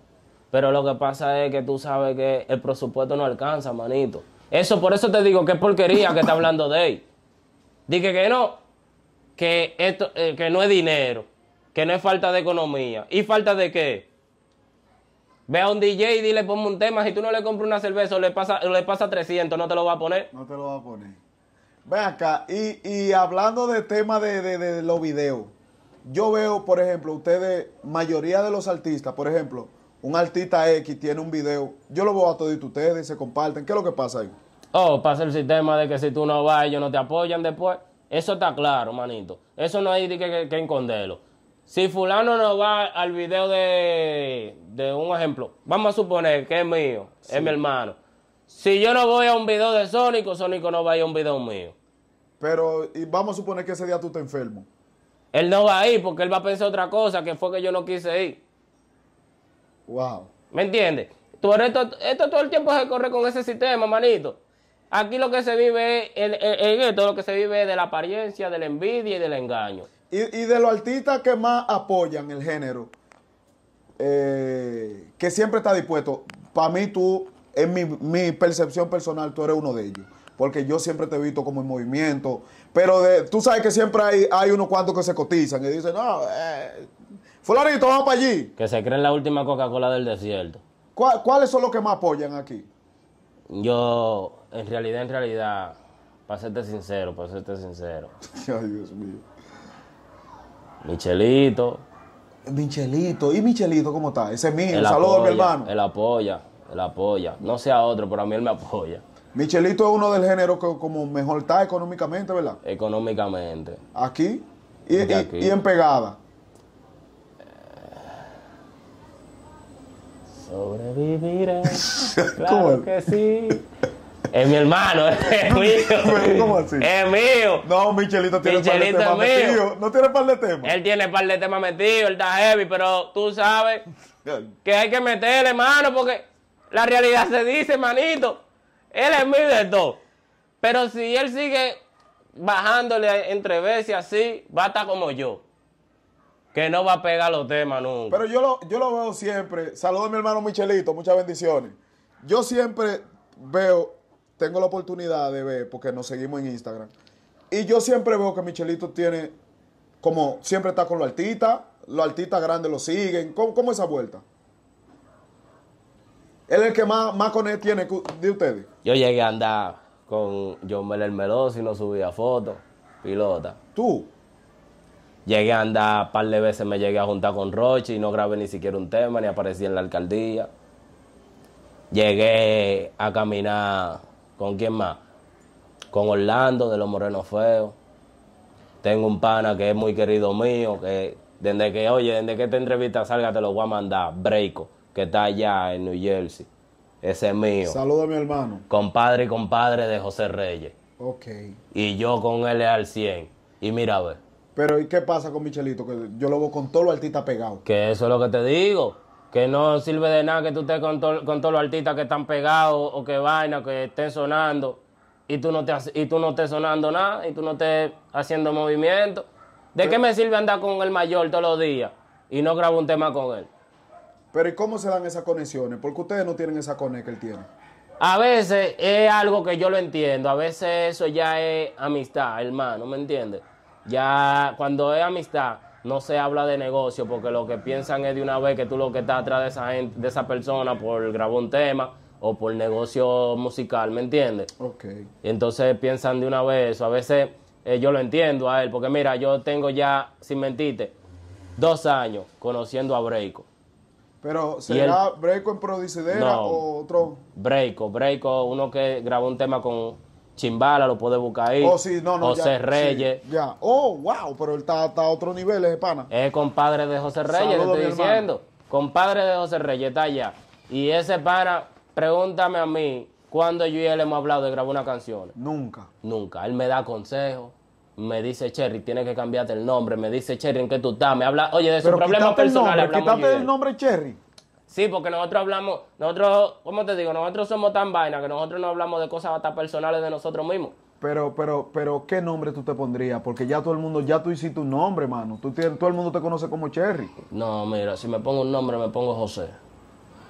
Pero lo que pasa es que tú sabes que el presupuesto no alcanza, manito. Eso, por eso te digo que es porquería que está hablando de él. Dije que no, que, esto, eh, que no es dinero, que no es falta de economía. ¿Y falta de qué? Ve a un DJ y dile, ponme un tema. Si tú no le compras una cerveza le pasa, le pasa 300, no te lo va a poner. No te lo va a poner. Ve acá, y, hablando de tema de, de, de los videos yo veo, por ejemplo, ustedes, mayoría de los artistas, por ejemplo, un artista X tiene un video, yo lo voy a todos ustedes, se comparten. ¿Qué es lo que pasa ahí? Oh, pasa el sistema de que si tú no vas, ellos no te apoyan después. Eso está claro, manito. Eso no hay que, que, Si fulano no va al video de, de, un ejemplo, vamos a suponer que es mío, es mi hermano. Si yo no voy a un video de Sónico, Sónico no va a ir a un video mío. Pero y vamos a suponer que ese día tú te enfermo. Él no va a ir porque él va a pensar otra cosa que fue que yo no quise ir. Wow. ¿Me entiendes? Esto, esto todo el tiempo se corre con ese sistema, manito. Aquí lo que se vive en, en, esto, lo que se vive es de la apariencia, de la envidia y del engaño. Y, de los artistas que más apoyan el género, eh, que siempre está dispuesto, para mí tú, en mi, mi percepción personal, tú eres uno de ellos porque yo siempre te he visto como en movimiento. Pero de, tú sabes que siempre hay, hay unos cuantos que se cotizan y dicen, no, eh, Florito vamos para allí. Que se creen la última Coca-Cola del desierto. ¿Cuáles son los que más apoyan aquí? Yo, en realidad, en realidad, para serte sincero, para serte sincero. Ay, Dios mío. Michelito. Michelito. ¿Y Michelito cómo está? Ese es mío. Saludos, mi hermano. apoya, él apoya, él apoya. No sea otro, pero a mí él me apoya. Michelito es uno del género que como mejor está económicamente, ¿verdad? Económicamente. Aquí y, en pegada. Sobreviviré. claro que sí. Es mi hermano, es mío. ¿Cómo así? Es mío. No, Michelito tiene un par de temas metidos. No tiene par de temas. Él tiene par de temas metidos, él está heavy, pero tú sabes que hay que meterle hermano, porque la realidad se dice, manito. Él es de todo, Pero si él sigue bajándole entre veces así, va a estar como yo. Que no va a pegar los temas nunca. Pero yo lo, yo lo veo siempre. Saludos a mi hermano Michelito, muchas bendiciones. Yo siempre veo, tengo la oportunidad de ver, porque nos seguimos en Instagram. Y yo siempre veo que Michelito tiene, como siempre está con los artistas, los artistas grandes lo siguen. ¿Cómo, cómo esa vuelta? Él es el que más, más con él tiene de ustedes. Yo llegué a andar con John Mel Melosi, no subía fotos, pilota. ¿Tú? Llegué a andar, un par de veces me llegué a juntar con Roche y no grabé ni siquiera un tema, ni aparecí en la alcaldía. Llegué a caminar con quién más? Con Orlando de los Morenos Feos. Tengo un pana que es muy querido mío, que desde que, oye, desde que esta entrevista salga te lo voy a mandar, Breiko que está allá en New Jersey. Ese es mío. Saludos a mi hermano. Compadre y compadre de José Reyes. Ok. Y yo con él al 100. Y mira, a ver. Pero ¿y qué pasa con Michelito? Que yo lo veo con todos los artistas pegados. Que eso es lo que te digo. Que no sirve de nada que tú estés con, con todos los artistas que están pegados o que vaina, que estén sonando. Y tú no te y tú no estés sonando nada, y tú no estés haciendo movimiento. ¿De qué me sirve andar con el mayor todos los días y no grabo un tema con él? Pero ¿y cómo se dan esas conexiones? Porque ustedes no tienen esa conexión que él tiene. A veces es algo que yo lo entiendo, a veces eso ya es amistad, hermano, ¿me entiendes? Ya cuando es amistad, no se habla de negocio porque lo que piensan es de una vez que tú lo que estás atrás de esa gente, de esa persona por grabar un tema o por negocio musical, ¿me entiendes? Ok. Entonces piensan de una vez eso. A veces eh, yo lo entiendo a él, porque mira, yo tengo ya, sin mentirte, dos años conociendo a Breiko. Pero ¿será el... Breco en Prodicidera o otro? Breco, Breco, uno que grabó un tema con Chimbala, lo puede buscar ahí. Oh, José Reyes. ya. Oh, wow, pero él está, está, a otro nivel, ese pana. Es compadre de José Reyes, te estoy diciendo. Compadre de José Reyes, está allá. Y ese pana, pregúntame a mí, ¿cuándo yo y él hemos hablado de grabar una canción? Nunca. Nunca. Él me da consejos me dice Cherry, tiene que cambiarte el nombre, me dice Cherry, ¿en qué tú estás? Me habla, oye, de su problema personal. El nombre, el nombre Cherry. Sí, porque nosotros hablamos, nosotros, ¿cómo te digo? Nosotros somos tan vaina que nosotros no hablamos de cosas hasta personales de nosotros mismos. Pero, pero, pero, ¿qué nombre tú te pondrías? Porque ya todo el mundo, ya tú hiciste un nombre, mano. Tú, todo el mundo te conoce como Cherry. No, mira, si me pongo un nombre, me pongo José.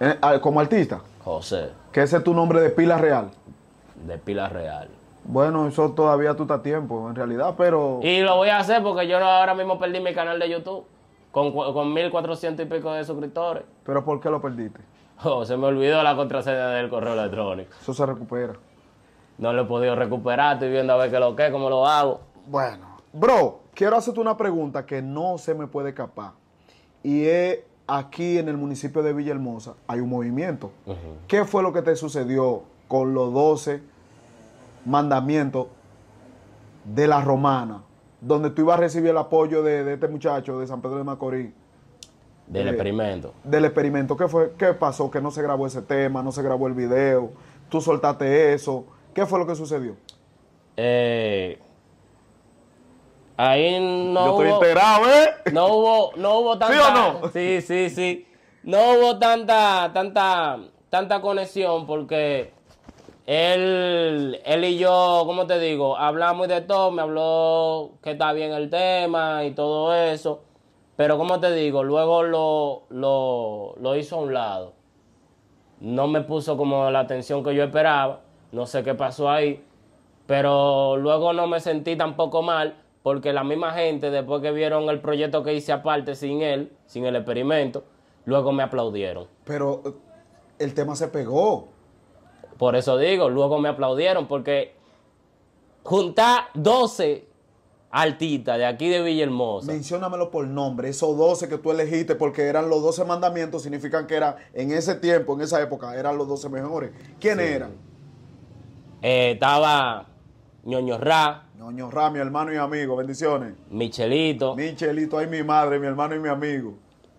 Eh, ah, ¿Como artista? José. ¿Qué es tu nombre de pila real? De pila real. Bueno, eso todavía tú estás tiempo, en realidad, pero... Y lo voy a hacer porque yo ahora mismo perdí mi canal de YouTube con, con 1.400 y pico de suscriptores. ¿Pero por qué lo perdiste? Oh, se me olvidó la contraseña del correo electrónico. Eso se recupera. No lo he podido recuperar, estoy viendo a ver qué lo que, cómo lo hago. Bueno, bro, quiero hacerte una pregunta que no se me puede escapar. Y es, aquí en el municipio de Villahermosa hay un movimiento. ¿Qué fue lo que te sucedió con los 12 mandamiento de la romana, donde tú ibas a recibir el apoyo de, este muchacho de San Pedro de Macorís. Del eh, experimento. Del experimento. ¿Qué fue? ¿Qué pasó? Que no se grabó ese tema, no se grabó el video, tú soltaste eso. ¿Qué fue lo que sucedió? Eh, ahí no Yo hubo, estoy ¿eh? No hubo, no hubo tanta... ¿Sí o no? Sí, sí, sí. No hubo tanta, tanta, tanta conexión porque él, él y yo, ¿cómo te digo? Hablamos de todo, me habló que está bien el tema y todo eso. Pero como te digo, luego lo, lo, lo, hizo a un lado. No me puso como la atención que yo esperaba. No sé qué pasó ahí. Pero luego no me sentí tampoco mal porque la misma gente, después que vieron el proyecto que hice aparte sin él, sin el experimento, luego me aplaudieron. Pero eh, el tema se pegó. Por eso digo, luego me aplaudieron porque juntar 12 altitas de aquí de Villahermosa. Menciónamelo por nombre, esos 12 que tú elegiste porque eran los 12 mandamientos, significan que eran en ese tiempo, en esa época, eran los 12 mejores. ¿Quiénes eran? Eh, estaba Ñoño Ra. Ñoño Ra, mi hermano y amigo, bendiciones. Michelito. Michelito, ahí mi madre, mi hermano y mi amigo.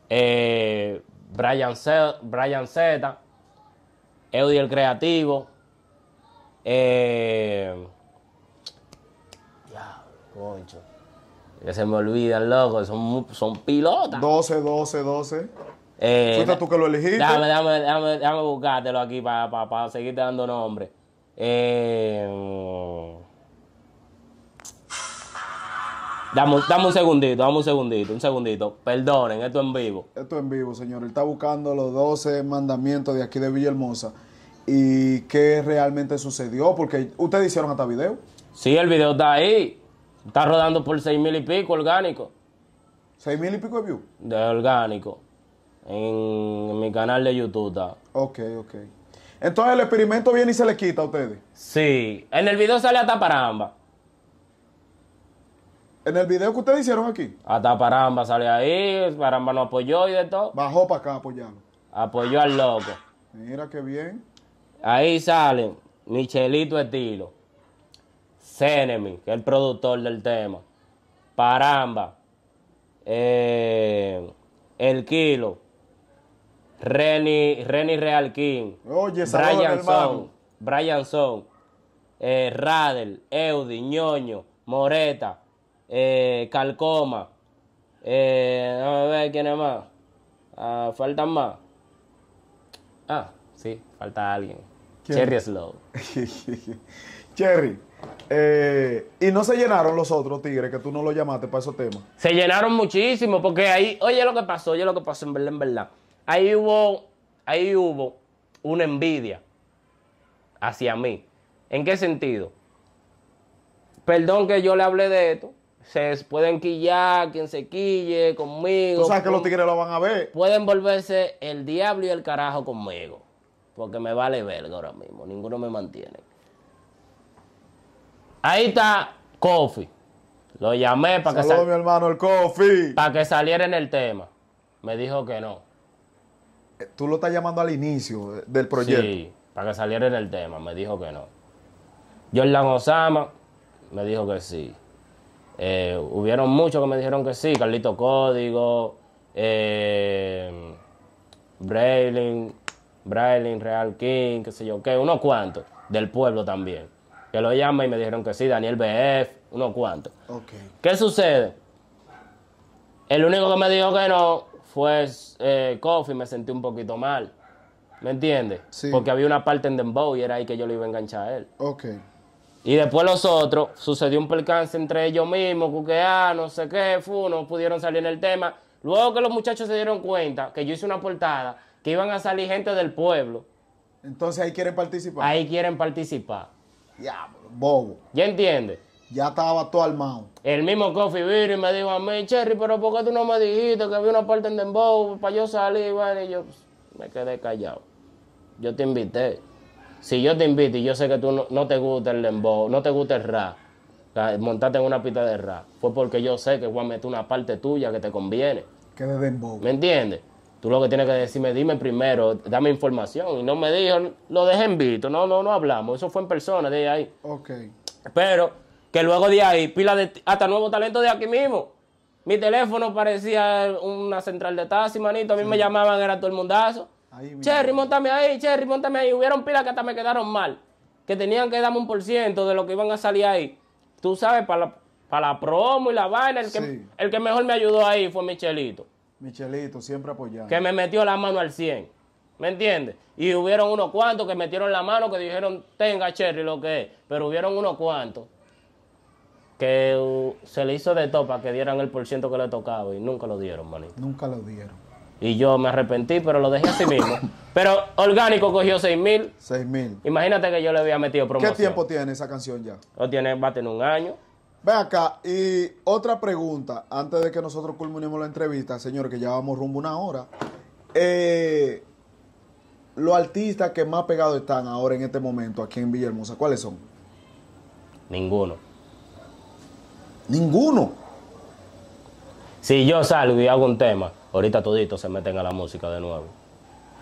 Eh, Brian, Zeta. Brian Z. Eudy el creativo. Eh, ya, concho. Que se me olvidan, loco. Son, son pilotas. 12, 12, 12. Eh, Fuiste tú que lo elegiste. Déjame, déjame, déjame, buscártelo aquí para seguirte dando nombre. Eh, Dame, un, segundito, dame un segundito, un segundito. Perdonen, esto en vivo. Esto en vivo, señor. Él está buscando los 12 mandamientos de aquí de Villahermosa y qué realmente sucedió, porque ustedes hicieron hasta video. Sí, el video está ahí. Está rodando por seis mil y pico orgánico. ¿Seis mil y pico de views? De orgánico. En, mi canal de YouTube está. Ok, ok. Entonces el experimento viene y se le quita a ustedes. Sí. En el video sale hasta paramba. En el video que ustedes hicieron aquí. Hasta Paramba sale ahí, Paramba nos apoyó y de todo. Bajó para acá apoyando. apoyarlo. Apoyó al loco. Mira qué bien. Ahí salen Michelito Estilo, Zenemy, que es el productor del tema, Paramba, eh, El Kilo, Renny, Renny Real King, Oye, Brian Song, Brian Song, eh, Radel, Eudi, Ñoño, Moreta, eh, Calcoma. Eh, a ver quién es más. Ah, faltan más. Ah, sí, falta alguien. Cherry Slow. Cherry. Eh, y no se llenaron los otros tigres que tú no lo llamaste para esos temas. Se llenaron muchísimo porque ahí, oye lo que pasó, oye lo que pasó en verdad, en verdad. Ahí hubo, ahí hubo una envidia hacia mí. ¿En qué sentido? Perdón que yo le hablé de esto, se pueden quillar, quien se quille conmigo. Tú sabes que los tigres lo van a ver. Pueden volverse el diablo y el carajo conmigo. Porque me vale verga ahora mismo. Ninguno me mantiene. Ahí está Kofi. Lo llamé para que mi hermano el Kofi. Para que saliera en el tema. Me dijo que no. Eh, tú lo estás llamando al inicio eh, del proyecto. Sí, para que saliera en el tema. Me dijo que no. Jordan Osama me dijo que sí. Eh, hubieron muchos que me dijeron que sí, Carlito Código, eh, Brailing, Real King, qué sé yo, qué, unos cuantos, del pueblo también, que lo llaman y me dijeron que sí, Daniel BF, unos cuantos. ¿Qué sucede? El único que me dijo que no fue eh, me sentí un poquito mal. ¿Me entiendes? Porque había una parte en Dembow y era ahí que yo lo iba a enganchar a él. Y después los otros, sucedió un percance entre ellos mismos, cuquea, no sé qué, fue, no pudieron salir en el tema. Luego que los muchachos se dieron cuenta que yo hice una portada, que iban a salir gente del pueblo. Entonces ahí quieren participar. Ahí quieren participar. Ya, bobo. ¿Ya entiendes? Ya estaba todo armado. El mismo Coffee Beer me dijo a mí, Cherry, pero ¿por qué tú no me dijiste que había una parte en Dembow para yo salir? y yo pues, me quedé callado. Yo te invité si yo te invito y yo sé que tú no, te gusta el dembow, no te gusta el rap, montarte en una pista de rap, fue porque yo sé que voy a meter una parte tuya que te conviene. Que de dembow. ¿Me entiendes? Tú lo que tienes que decirme, dime primero, dame información. Y no me dijo, lo dejé en visto, no, no, no hablamos. Eso fue en persona, de ahí. Ok. Pero que luego de ahí, pila de hasta nuevo talento de aquí mismo. Mi teléfono parecía una central de taxi, manito. A mí me llamaban, era todo el mundazo. Cherry, montame ahí, Cherry, montame ahí. Hubieron pilas que hasta me quedaron mal. Que tenían que darme un por ciento de lo que iban a salir ahí. Tú sabes, para la, para la promo y la vaina, el que, mejor me ayudó ahí fue Michelito. Michelito, siempre apoyado. Que me metió la mano al 100. ¿Me entiendes? Y hubieron unos cuantos que metieron la mano que dijeron, tenga Cherry lo que es. Pero hubieron unos cuantos que uh, se le hizo de topa que dieran el porciento que le tocaba y nunca lo dieron, manito. Nunca lo dieron. Y yo me arrepentí, pero lo dejé así mismo. Pero orgánico cogió seis mil. 6 mil. Imagínate que yo le había metido promoción. ¿Qué tiempo tiene esa canción ya? Lo tiene, va a tener un año. Ve acá, y otra pregunta, antes de que nosotros culminemos la entrevista, señor, que ya vamos rumbo una hora. Eh, los artistas que más pegados están ahora en este momento aquí en Villahermosa, ¿cuáles son? Ninguno. Ninguno. Si yo salgo y hago un tema ahorita toditos se meten a la música de nuevo.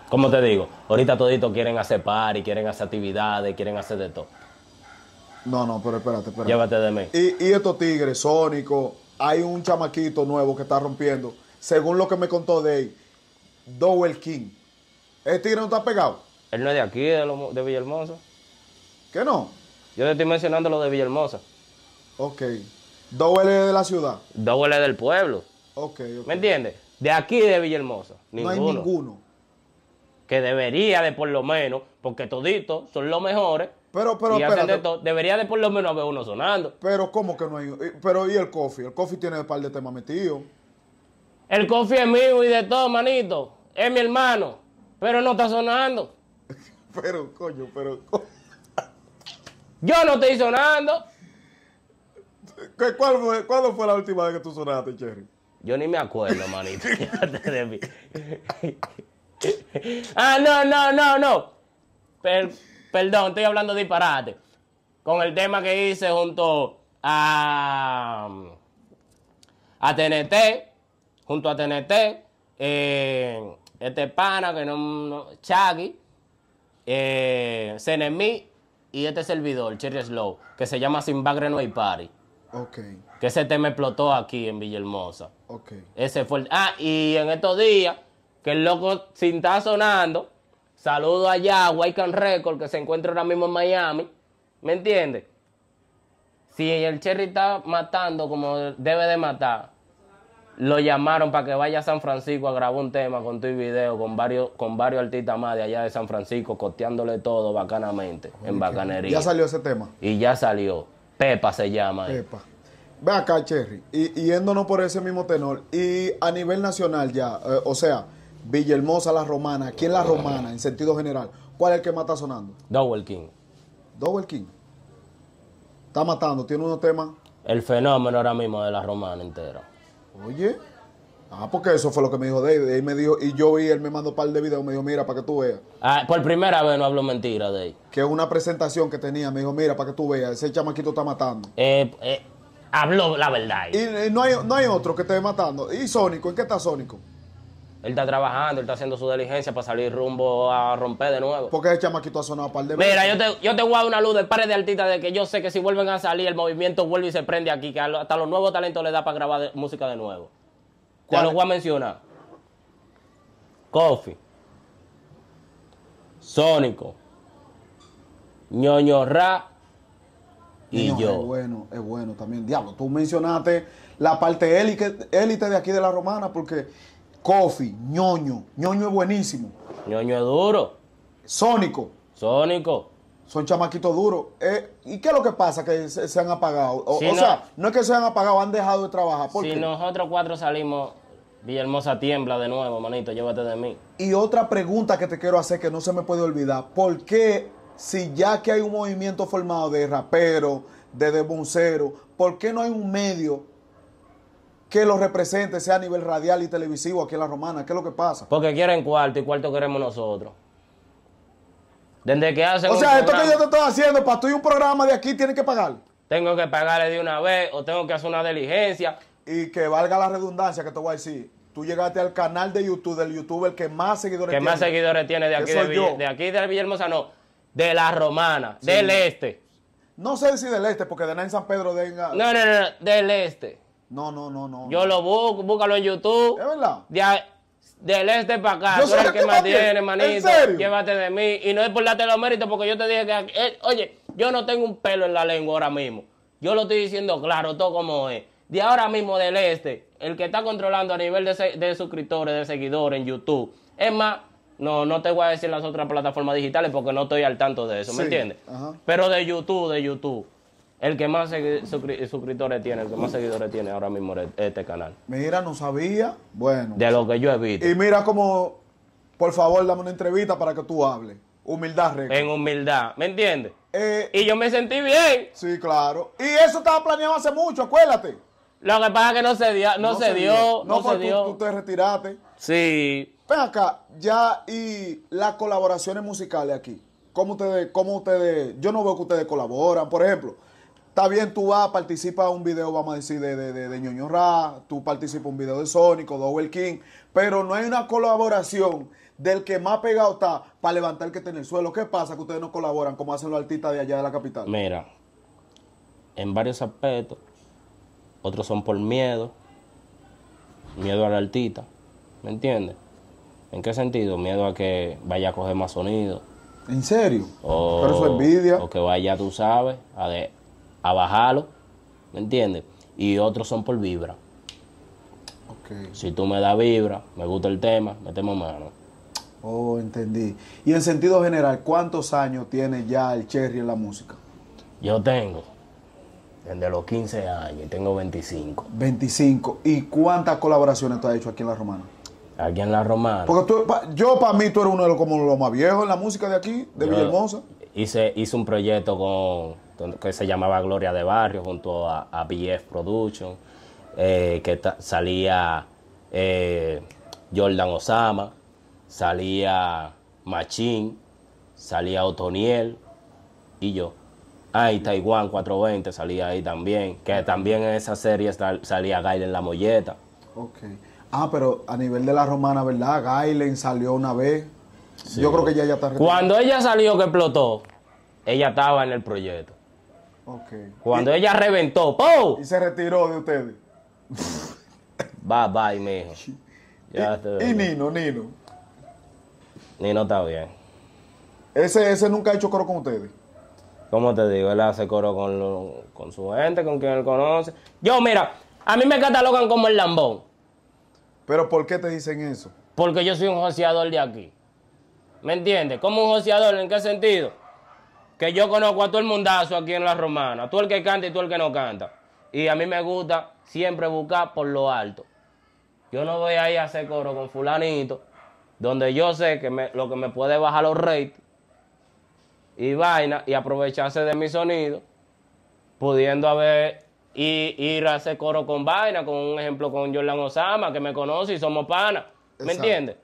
Como te digo, ahorita toditos quieren hacer party, quieren hacer actividades, quieren hacer de todo. No, no, pero espérate, espérate. Llévate de mí. Y, estos tigres, Sónico, hay un chamaquito nuevo que está rompiendo. Según lo que me contó de él, Dowell King. ¿Este tigre no está pegado? Él no es de aquí, de, de Villahermosa. ¿Qué no? Yo te estoy mencionando lo de Villahermosa. Ok. ¿Double es de la ciudad. Double es del pueblo. Ok. okay. ¿Me entiendes? De aquí de Villahermosa. Ninguno. No hay ninguno. Que debería de por lo menos, porque toditos son los mejores. Pero, pero, de debería de por lo menos haber uno sonando. Pero, ¿cómo que no hay? Eh, pero, ¿y el coffee? El coffee tiene un par de temas metidos. El coffee es mío y de todo, manito. Es mi hermano. Pero no está sonando. pero, coño, pero. Yo no estoy sonando. fue, ¿Cuándo fue la última vez que tú sonaste, Cherry? Yo ni me acuerdo, manito. de ah, no, no, no, no. perdón, estoy hablando disparate. Con el tema que hice junto a, a TNT, junto a TNT, eh, este pana que no, Chagui, eh, y este servidor, Cherry Slow, que se llama Sin Bagre No Hay Party. Ok. Que ese tema explotó aquí en Villahermosa. Ok. Ese fue el... Ah, y en estos días, que el loco sin estar sonando, saludo allá a Wycan Record, que se encuentra ahora mismo en Miami. ¿Me entiendes? Si el Cherry está matando como debe de matar, lo llamaron para que vaya a San Francisco a grabar un tema con tu video, con varios, con varios artistas más de allá de San Francisco, costeándole todo bacanamente, en bacanería. Ya salió ese tema. Y ya salió. Pepa se llama. Pepa. Ve acá, Cherry, y, yéndonos por ese mismo tenor, y a nivel nacional ya, eh, o sea, Villahermosa, La Romana, ¿quién La Romana en sentido general? ¿Cuál es el que más está sonando? Double King. Double King. Está matando, tiene unos temas. El fenómeno ahora mismo de La Romana entera. Oye, Ah, porque eso fue lo que me dijo David. Él me dijo, y yo vi, él me mandó un par de videos, me dijo, mira, para que tú veas. Ah, por primera vez no hablo mentira de Que una presentación que tenía, me dijo, mira, para que tú veas, ese chamaquito está matando. Eh, eh, Habló la verdad. Y, eh, no, hay, otro que esté matando. ¿Y Sónico? ¿En qué está Sónico? Él está trabajando, él está haciendo su diligencia para salir rumbo a romper de nuevo. Porque el chamaquito ha sonado a par de veces. Mira, yo te, voy a dar una luz de pares de artistas de que yo sé que si vuelven a salir, el movimiento vuelve y se prende aquí, que hasta los nuevos talentos le da para grabar música de nuevo. cuáles los voy a mencionar. Coffee. Sónico. Ñoño Ra y yo. Es bueno, es bueno también. Diablo, tú mencionaste la parte élite élite de aquí de la romana porque Kofi, ñoño, ñoño es buenísimo. ñoño es duro. Sónico. Sónico. Son chamaquitos duros. Eh, ¿Y qué es lo que pasa? Que se, han apagado. O, sea, no es que se han apagado, han dejado de trabajar. porque si nosotros cuatro salimos, Villahermosa tiembla de nuevo, manito, llévate de mí. Y otra pregunta que te quiero hacer que no se me puede olvidar. ¿Por qué si ya que hay un movimiento formado de raperos, de debonceros, ¿por qué no hay un medio que lo represente, sea a nivel radial y televisivo aquí en La Romana? ¿Qué es lo que pasa? Porque quieren cuarto y cuarto queremos nosotros. Desde que hace? O sea, esto que yo te estoy haciendo para tú y un programa de aquí tienes que pagar. Tengo que pagarle de una vez o tengo que hacer una diligencia. Y que valga la redundancia que te voy a decir. Tú llegaste al canal de YouTube del youtuber que más seguidores que tiene. Que más seguidores tiene de aquí, de, de aquí de Villahermosa, no de la Romana, del este. No sé si del este, porque de nada en San Pedro venga... No, no, no, del este. No, no, no, no. Yo lo busco, búscalo en YouTube. Es verdad. del este para acá, yo tú que, más tiene, manito. Llévate de mí. Y no es por darte los méritos, porque yo te dije que. Eh, oye, yo no tengo un pelo en la lengua ahora mismo. Yo lo estoy diciendo claro, todo como es. De ahora mismo del este, el que está controlando a nivel de, de suscriptores, de seguidores en YouTube, es más no, no te voy a decir las otras plataformas digitales porque no estoy al tanto de eso, ¿me entiendes? Pero de YouTube, de YouTube. El que más suscriptores tiene, el que más seguidores tiene ahora mismo este canal. Mira, no sabía. Bueno. De lo que yo he visto. Y mira como, por favor, dame una entrevista para que tú hables. Humildad, En humildad, ¿me entiendes? Eh, y yo me sentí bien. Sí, claro. Y eso estaba planeado hace mucho, acuérdate. Lo que pasa es que no se dio, no, se, dio, No, se pues dio. tú te retiraste. Sí. Ven acá, ya y las colaboraciones musicales aquí. ¿Cómo ustedes, cómo ustedes, yo no veo que ustedes colaboran? Por ejemplo, está bien, tú vas, participas un video, vamos a decir, de, de, de, Ñoño Ra, tú participas un video de Sónico, Double King, pero no hay una colaboración del que más pegado está para levantar el que está en el suelo. ¿Qué pasa que ustedes no colaboran como hacen los artistas de allá de la capital? Mira, en varios aspectos, otros son por miedo, miedo a la artista, ¿me entiendes? ¿En qué sentido? Miedo a que vaya a coger más sonido. ¿En serio? O, Pero eso envidia. O que vaya, tú sabes, a, de, a bajarlo. ¿Me entiendes? Y otros son por vibra. Okay. Si tú me das vibra, me gusta el tema, metemos mano. Oh, entendí. Y en sentido general, ¿cuántos años tiene ya el Cherry en la música? Yo tengo desde los 15 años tengo 25. 25. ¿Y cuántas colaboraciones tú has hecho aquí en La Romana? Aquí en La Romana. Porque tú, yo, para mí, tú eres uno de los, como los más viejos en la música de aquí, de yo Villahermosa. Hice, hice un proyecto con, que se llamaba Gloria de Barrio junto a, a BF Production, eh, que salía eh, Jordan Osama, salía Machín, salía Otoniel y yo. Ay, ah, Taiwán 420 salía ahí también, que también en esa serie salía Gail en la molleta. Okay. Ah, pero a nivel de la romana, ¿verdad? Gailen salió una vez. Yo creo que ella ya está Cuando ella salió que explotó, ella estaba en el proyecto. Ok. Cuando ella reventó, ¡pum! Y se retiró de ustedes. bye bye, mijo. y, Nino, Nino. Nino está bien. Ese, ese nunca ha hecho coro con ustedes. ¿Cómo te digo, él hace coro con, con su gente, con quien él conoce. Yo, mira, a mí me catalogan como el lambón. ¿Pero por qué te dicen eso? Porque yo soy un joseador de aquí. ¿Me entiendes? ¿Cómo un joseador? ¿En qué sentido? Que yo conozco a todo el mundazo aquí en La Romana. Tú el que canta y tú el que no canta. Y a mí me gusta siempre buscar por lo alto. Yo no voy ahí a hacer coro con fulanito, donde yo sé que me, lo que me puede bajar los rates y vaina y aprovecharse de mi sonido, pudiendo haber y ir a hacer coro con vaina, con un ejemplo con Jordan Osama, que me conoce y somos panas. ¿Me entiendes?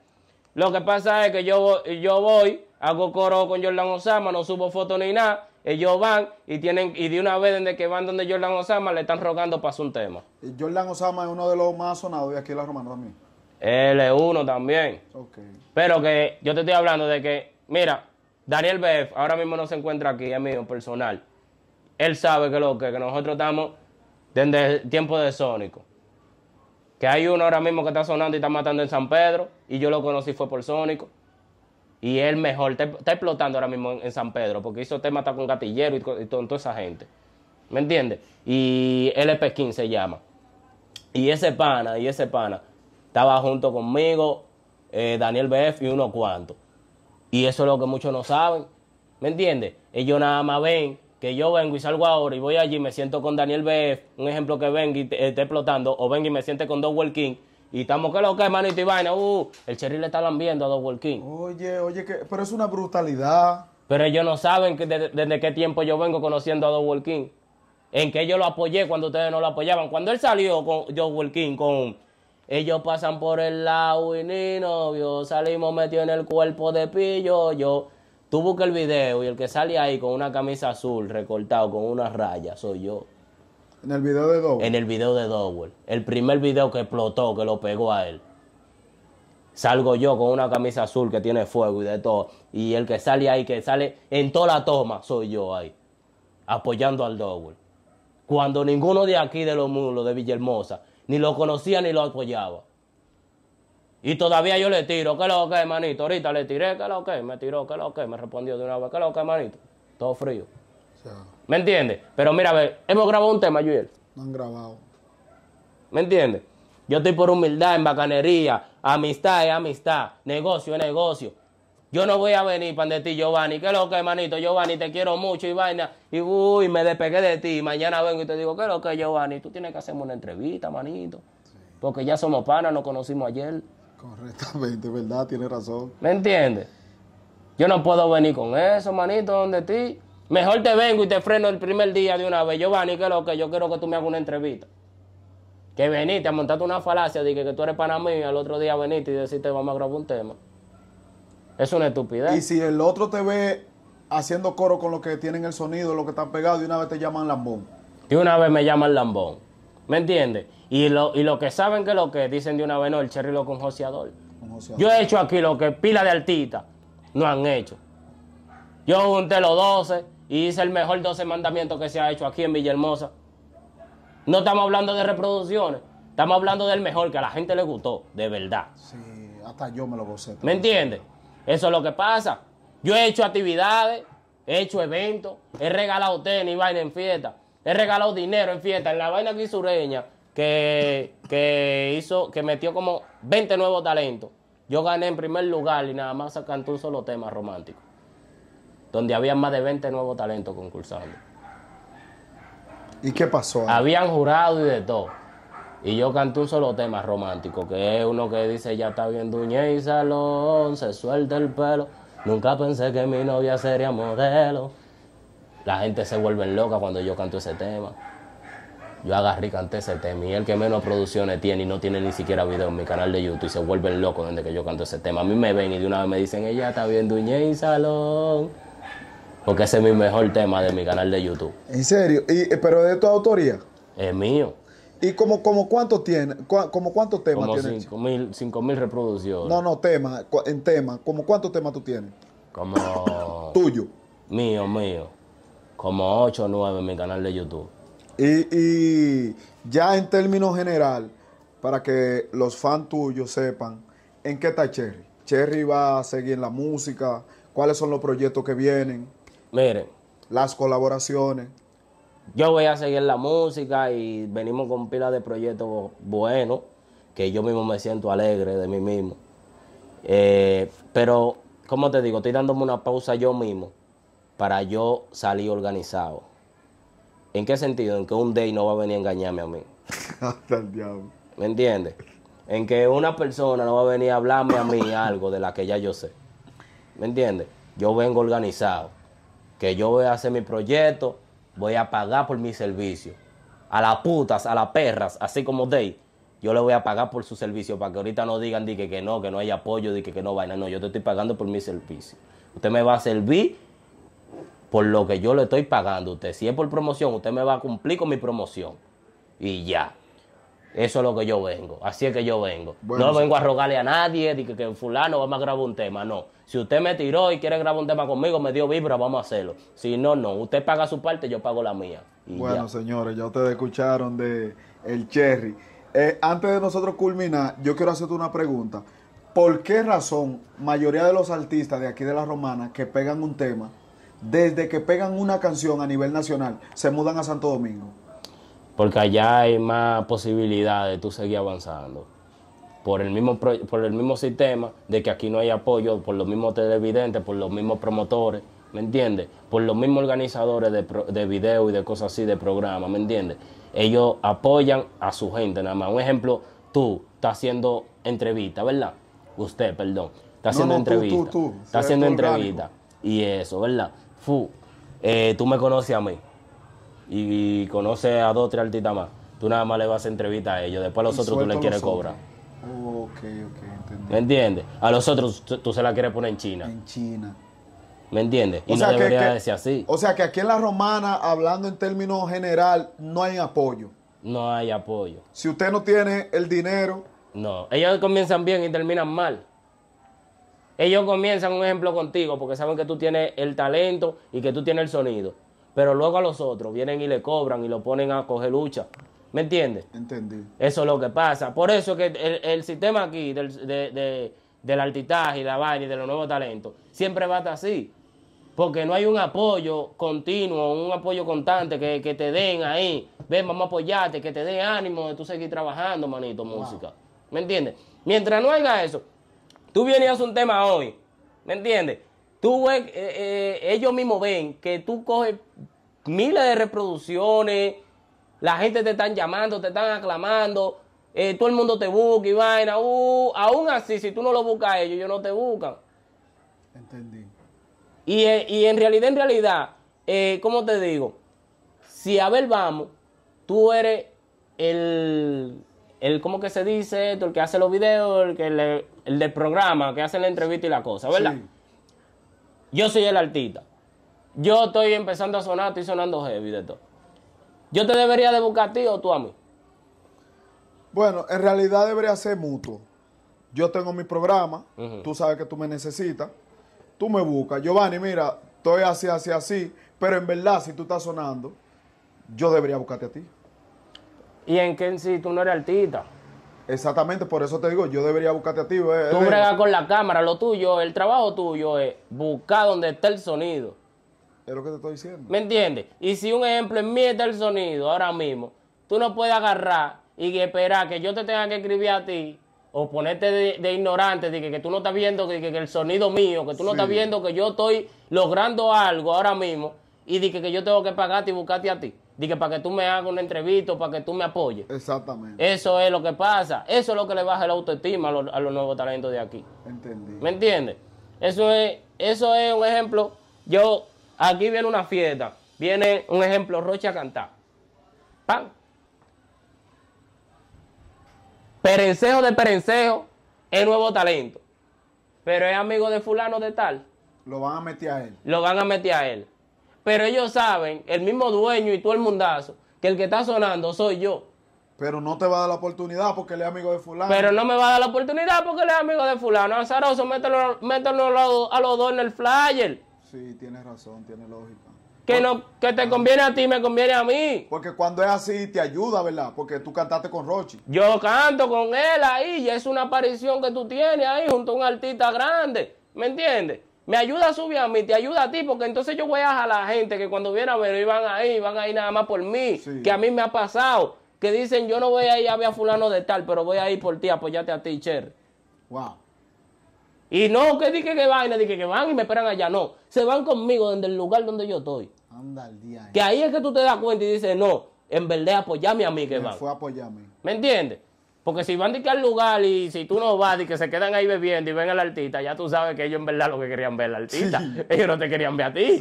Lo que pasa es que yo, yo voy, hago coro con Jordan Osama, no subo fotos ni nada. Ellos van y tienen y de una vez desde que van donde Jordan Osama le están rogando para un tema. Jordan Osama es uno de los más sonados de aquí en la Romana también. Él es uno también. Pero que yo te estoy hablando de que, mira, Daniel BF ahora mismo no se encuentra aquí, es mío personal. Él sabe que lo que, que nosotros estamos desde el tiempo de Sónico. Que hay uno ahora mismo que está sonando y está matando en San Pedro, y yo lo conocí fue por Sónico. Y él mejor, está, explotando ahora mismo en, San Pedro, porque hizo tema con Gatillero y, con, toda esa gente. ¿Me entiendes? Y LP15 se llama. Y ese pana, y ese pana, estaba junto conmigo, eh, Daniel BF y unos cuantos. Y eso es lo que muchos no saben. ¿Me entiendes? Ellos nada más ven que yo vengo y salgo ahora y voy allí, me siento con Daniel BF, un ejemplo que venga y te, eh, esté explotando, o venga y me siente con Double King. Y estamos que lo que, manito y vaina. Uh, el Cherry le está lambiendo a Double King. Oye, oye, pero es una brutalidad. Pero ellos no saben que desde qué tiempo yo vengo conociendo a Double King. En que yo lo apoyé cuando ustedes no lo apoyaban. Cuando él salió con Double King, con ellos pasan por el lado y ni novio, salimos metidos en el cuerpo de pillo, yo Tú buscas el video y el que sale ahí con una camisa azul recortado con unas rayas, soy yo. En el video de Dowell. En el video de Dowell. El primer video que explotó, que lo pegó a él. Salgo yo con una camisa azul que tiene fuego y de todo. Y el que sale ahí, que sale en toda la toma, soy yo ahí. Apoyando al Dowell. Cuando ninguno de aquí de los mulos de Villahermosa ni lo conocía ni lo apoyaba. Y todavía yo le tiro, ¿qué es lo que, es, manito? Ahorita le tiré, ¿qué es lo que? Me tiró, ¿qué es lo que? Me respondió de una vez, ¿qué es lo que, es, manito? Todo frío. ¿Me entiendes? Pero mira, hemos grabado un tema, él. No han grabado. ¿Me entiendes? Yo estoy por humildad, en bacanería, amistad es amistad, negocio es negocio. Yo no voy a venir para de ti, Giovanni. ¿Qué es lo que, manito? Giovanni, te quiero mucho y vaina. Y uy, me despegué de ti. Mañana vengo y te digo, ¿qué es lo que, Giovanni? Tú tienes que hacerme una entrevista, manito. Porque ya somos panas, nos conocimos ayer. Correctamente, ¿verdad? Tiene razón. ¿Me entiendes? Yo no puedo venir con eso, manito, donde ti. Mejor te vengo y te freno el primer día de una vez. Giovanni, que lo que yo quiero que tú me hagas una entrevista. Que veniste a montarte una falacia de que, tú eres para mí y al otro día veniste y deciste vamos a grabar un tema. Es una estupidez. Y si el otro te ve haciendo coro con lo que tienen el sonido, lo que están pegado, y una vez te llaman lambón. Y una vez me llaman lambón. ¿Me entiendes? Y lo, y lo que saben que lo que dicen de una vez, no, el cherry loco con joseador. Yo he hecho aquí lo que pila de altita no han hecho. Yo junté los 12 y hice el mejor 12 mandamiento que se ha hecho aquí en Villahermosa. No estamos hablando de reproducciones, estamos hablando del mejor que a la gente le gustó, de verdad. Sí, hasta yo me lo gocé. ¿Me entiendes? Eso es lo que pasa. Yo he hecho actividades, he hecho eventos, he regalado tenis, vaina en fiesta. He regalado dinero en fiesta, en la vaina guisureña, que, que hizo, que metió como 20 nuevos talentos. Yo gané en primer lugar y nada más cantó un solo tema romántico. Donde había más de 20 nuevos talentos concursando. ¿Y qué pasó? Habían jurado y de todo. Y yo canté un solo tema romántico, que es uno que dice, ya está bien duñé y salón, se suelta el pelo. Nunca pensé que mi novia sería modelo. La gente se vuelve loca cuando yo canto ese tema. Yo agarré y canté ese tema. Y el que menos producciones tiene y no tiene ni siquiera video en mi canal de YouTube y se vuelven locos desde que yo canto ese tema. A mí me ven y de una vez me dicen, ella está viendo Uñé Salón. Porque ese es mi mejor tema de mi canal de YouTube. ¿En serio? ¿Y, eh, ¿Pero de tu autoría? Es mío. ¿Y como, como cuánto tiene? como cuántos temas tienes? Cinco mil, mil reproducciones. No, no, tema, en tema. ¿Cómo cuántos temas tú tienes? Como... Tuyo. Mío, mío como 8 o 9 en mi canal de YouTube. Y, ya en términos general, para que los fans tuyos sepan, ¿en qué está Cherry? ¿Cherry va a seguir la música? ¿Cuáles son los proyectos que vienen? Miren. Las colaboraciones. Yo voy a seguir la música y venimos con pila de proyectos buenos, que yo mismo me siento alegre de mí mismo. Eh, pero, ¿cómo te digo, estoy dándome una pausa yo mismo para yo salir organizado. ¿En qué sentido? En que un day no va a venir a engañarme a mí. Hasta el diablo. ¿Me entiendes? En que una persona no va a venir a hablarme a mí algo de la que ya yo sé. ¿Me entiendes? Yo vengo organizado. Que yo voy a hacer mi proyecto, voy a pagar por mi servicio. A las putas, a las perras, así como Day, yo le voy a pagar por su servicio para que ahorita no digan di que, no, que no hay apoyo, di que, que no vaina. No, yo te estoy pagando por mi servicio. Usted me va a servir por lo que yo le estoy pagando a usted. Si es por promoción, usted me va a cumplir con mi promoción. Y ya. Eso es lo que yo vengo. Así es que yo vengo. no vengo a rogarle a nadie de que, fulano vamos a grabar un tema. No. Si usted me tiró y quiere grabar un tema conmigo, me dio vibra, vamos a hacerlo. Si no, no. Usted paga su parte, yo pago la mía. bueno, señores, ya ustedes escucharon de El Cherry. Eh, antes de nosotros culminar, yo quiero hacerte una pregunta. ¿Por qué razón mayoría de los artistas de aquí de La Romana que pegan un tema desde que pegan una canción a nivel nacional, se mudan a Santo Domingo? Porque allá hay más posibilidades de tú seguir avanzando. Por el, mismo, por el mismo sistema de que aquí no hay apoyo, por los mismos televidentes, por los mismos promotores, ¿me entiendes? Por los mismos organizadores de, video y de cosas así, de programas, ¿me entiendes? Ellos apoyan a su gente, nada más. Un ejemplo, tú estás haciendo entrevista, ¿verdad? Usted, perdón, está haciendo Está haciendo entrevista. Y eso, ¿verdad? Fu, eh, tú me conoces a mí y conoces a dos o tres artistas más. Tú nada más le vas a entrevistar a ellos, después a los otros tú les quieres cobrar. ok, ok, ¿Me entiendes? A los otros tú, se la quieres poner en China. En China. ¿Me entiendes? Y o no debería decir así. O sea que aquí en la romana, hablando en términos general, no hay apoyo. No hay apoyo. Si usted no tiene el dinero. No, ellos comienzan bien y terminan mal. Ellos comienzan un ejemplo contigo porque saben que tú tienes el talento y que tú tienes el sonido. Pero luego a los otros vienen y le cobran y lo ponen a coger lucha. ¿Me entiendes? Entendí. Eso es lo que pasa. Por eso que el, sistema aquí del, de, de, del y la vaina y de los nuevos talentos siempre va a así. Porque no hay un apoyo continuo, un apoyo constante que, te den ahí. Ven, vamos a apoyarte, que te den ánimo de tú seguir trabajando, manito, música. ¿Me entiendes? Mientras no haga eso, Tú vienes a un tema hoy, ¿me entiendes? Tú, eh, eh, ellos mismos ven que tú coges miles de reproducciones, la gente te están llamando, te están aclamando, eh, todo el mundo te busca y vaina. Uh, aún así, si tú no lo buscas a ellos, ellos no te buscan. Entendí. Y, en realidad, en realidad, ¿cómo te digo? Si a ver vamos, tú eres el el ¿cómo que se dice? El que hace los videos, el, que le, el del programa, que hace la entrevista y la cosa, ¿verdad? Yo soy el artista. Yo estoy empezando a sonar, estoy sonando heavy de todo. Yo te debería de buscar a ti o tú a mí. Bueno, en realidad debería ser mutuo. Yo tengo mi programa, tú sabes que tú me necesitas, tú me buscas. Giovanni, mira, estoy así, así, así, pero en verdad, si tú estás sonando, yo debería buscarte a ti y en que en sí tú no eres artista. Exactamente, por eso te digo, yo debería buscarte a ti. ¿eh? Tú bregas con la cámara, lo tuyo, el trabajo tuyo es buscar donde está el sonido. Es lo que te estoy diciendo. ¿Me entiendes? Y si un ejemplo en mí está el sonido ahora mismo, tú no puedes agarrar y esperar que yo te tenga que escribir a ti o ponerte de, ignorante, de que, tú no estás viendo que, el sonido mío, que tú no estás viendo que yo estoy logrando algo ahora mismo y de que, yo tengo que pagarte y buscarte a ti. Dije, para que tú me hagas una entrevista, para que tú me apoyes. Exactamente. Eso es lo que pasa. Eso es lo que le baja la autoestima a los, nuevos talentos de aquí. Entendí. ¿Me entiendes? Eso es, eso es un ejemplo. Yo, aquí viene una fiesta. Viene un ejemplo, Rocha a cantar. Pan. Perencejo de Perencejo es nuevo talento. Pero es amigo de fulano de tal. Lo van a meter a él. Lo van a meter a él. Pero ellos saben, el mismo dueño y todo el mundazo, que el que está sonando soy yo. Pero no te va a dar la oportunidad porque él es amigo de fulano. Pero no me va a dar la oportunidad porque él es amigo de fulano. Azaroso, mételo, mételo a, los dos en el flyer. Sí, tienes razón, tiene lógica. Que, no, que te ah. conviene a ti, me conviene a mí. Porque cuando es así, te ayuda, ¿verdad? Porque tú cantaste con Rochi. Yo canto con él ahí, y es una aparición que tú tienes ahí junto a un artista grande. ¿Me entiendes? me ayuda a subir a mí, te ayuda a ti, porque entonces yo voy a la gente que cuando viene a ver, iban ahí, van ahí nada más por mí, que a mí me ha pasado, que dicen, yo no voy a ir a ver a fulano de tal, pero voy a ir por ti, apoyarte a ti, Cher. Wow. Y no, que dije que van, dije que van y me esperan allá, no, se van conmigo desde el lugar donde yo estoy. Anda el día. Eh. Que ahí es que tú te das cuenta y dices, no, en verdad apoyame a mí que va. Fue a ¿Me entiendes? Porque si van de que al lugar y si tú no vas y que se quedan ahí bebiendo y ven al artista, ya tú sabes que ellos en verdad lo que querían ver al artista. Ellos no te querían ver a ti.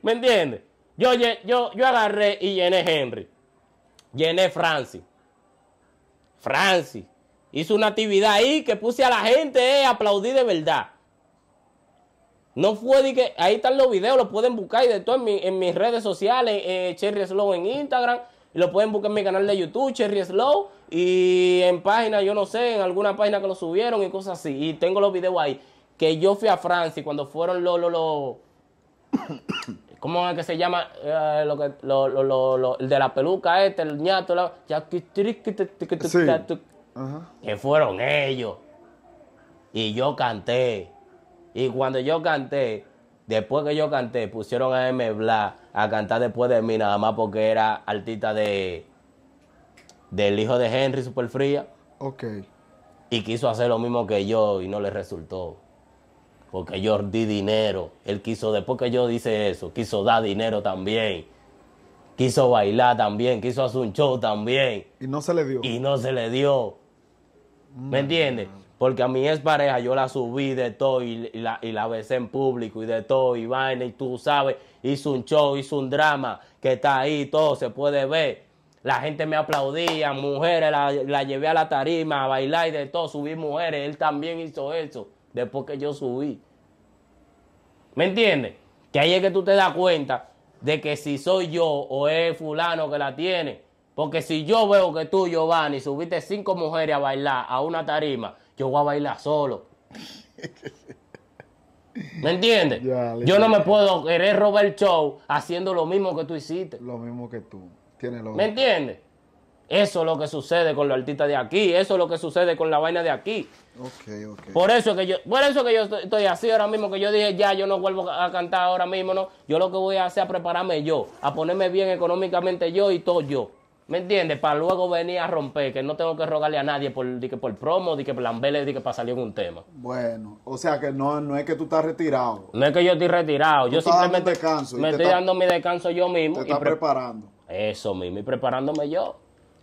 ¿Me entiendes? Yo, yo, yo agarré y llené Henry. Llené Francis. Francis. Hizo una actividad ahí que puse a la gente eh, aplaudí de verdad. No fue de que. Ahí están los videos, los pueden buscar y de todo en, mis redes sociales. Eh, Cherry Slow en Instagram. Y lo pueden buscar en mi canal de YouTube, Cherry Slow. Y en páginas, yo no sé, en alguna página que lo subieron y cosas así. Y tengo los videos ahí. Que yo fui a Francia cuando fueron los... lo ¿Cómo es que se llama? Eh, el de la peluca este, el ñato. La... Sí. Que fueron ellos. Y yo canté. Y cuando yo canté, Después que yo canté, pusieron a M. Bla a cantar después de mí, nada más porque era artista de del hijo de Henry Superfría. Ok. Y quiso hacer lo mismo que yo y no le resultó. Porque yo di dinero. Él quiso, después que yo hice eso, quiso dar dinero también. Quiso bailar también, quiso hacer un show también. Y no se le dio. Y no se le dio. ¿Me mm. entiendes? Porque a mi es pareja yo la subí de todo y, la, y besé en público y de todo y vaina y tú sabes, hizo un show, hizo un drama que está ahí, todo se puede ver. La gente me aplaudía, mujeres, la, la llevé a la tarima a bailar y de todo, subí mujeres, él también hizo eso después que yo subí. ¿Me entiendes? Que ahí es que tú te das cuenta de que si soy yo o es fulano que la tiene. Porque si yo veo que tú, Giovanni, subiste cinco mujeres a bailar a una tarima yo voy a bailar solo. ¿Me entiendes? yo no me puedo querer robar el show haciendo lo mismo que tú hiciste. Lo mismo que tú. Tiene lo ¿Me entiendes? Eso es lo que sucede con los artistas de aquí, eso es lo que sucede con la vaina de aquí. Por eso que yo, por eso que yo estoy, estoy, así ahora mismo, que yo dije ya, yo no vuelvo a cantar ahora mismo, no. Yo lo que voy a hacer es prepararme yo, a ponerme bien económicamente yo y todo yo. ¿Me entiendes? Para luego venir a romper, que no tengo que rogarle a nadie por, di que por promo, di que plan vele, di que para salir en un tema. Bueno, o sea que no, no es que tú estás retirado. No es que yo estoy retirado. yo simplemente descanso, me estoy dando mi descanso yo mismo. Te estás preparando. Eso mismo, y preparándome yo.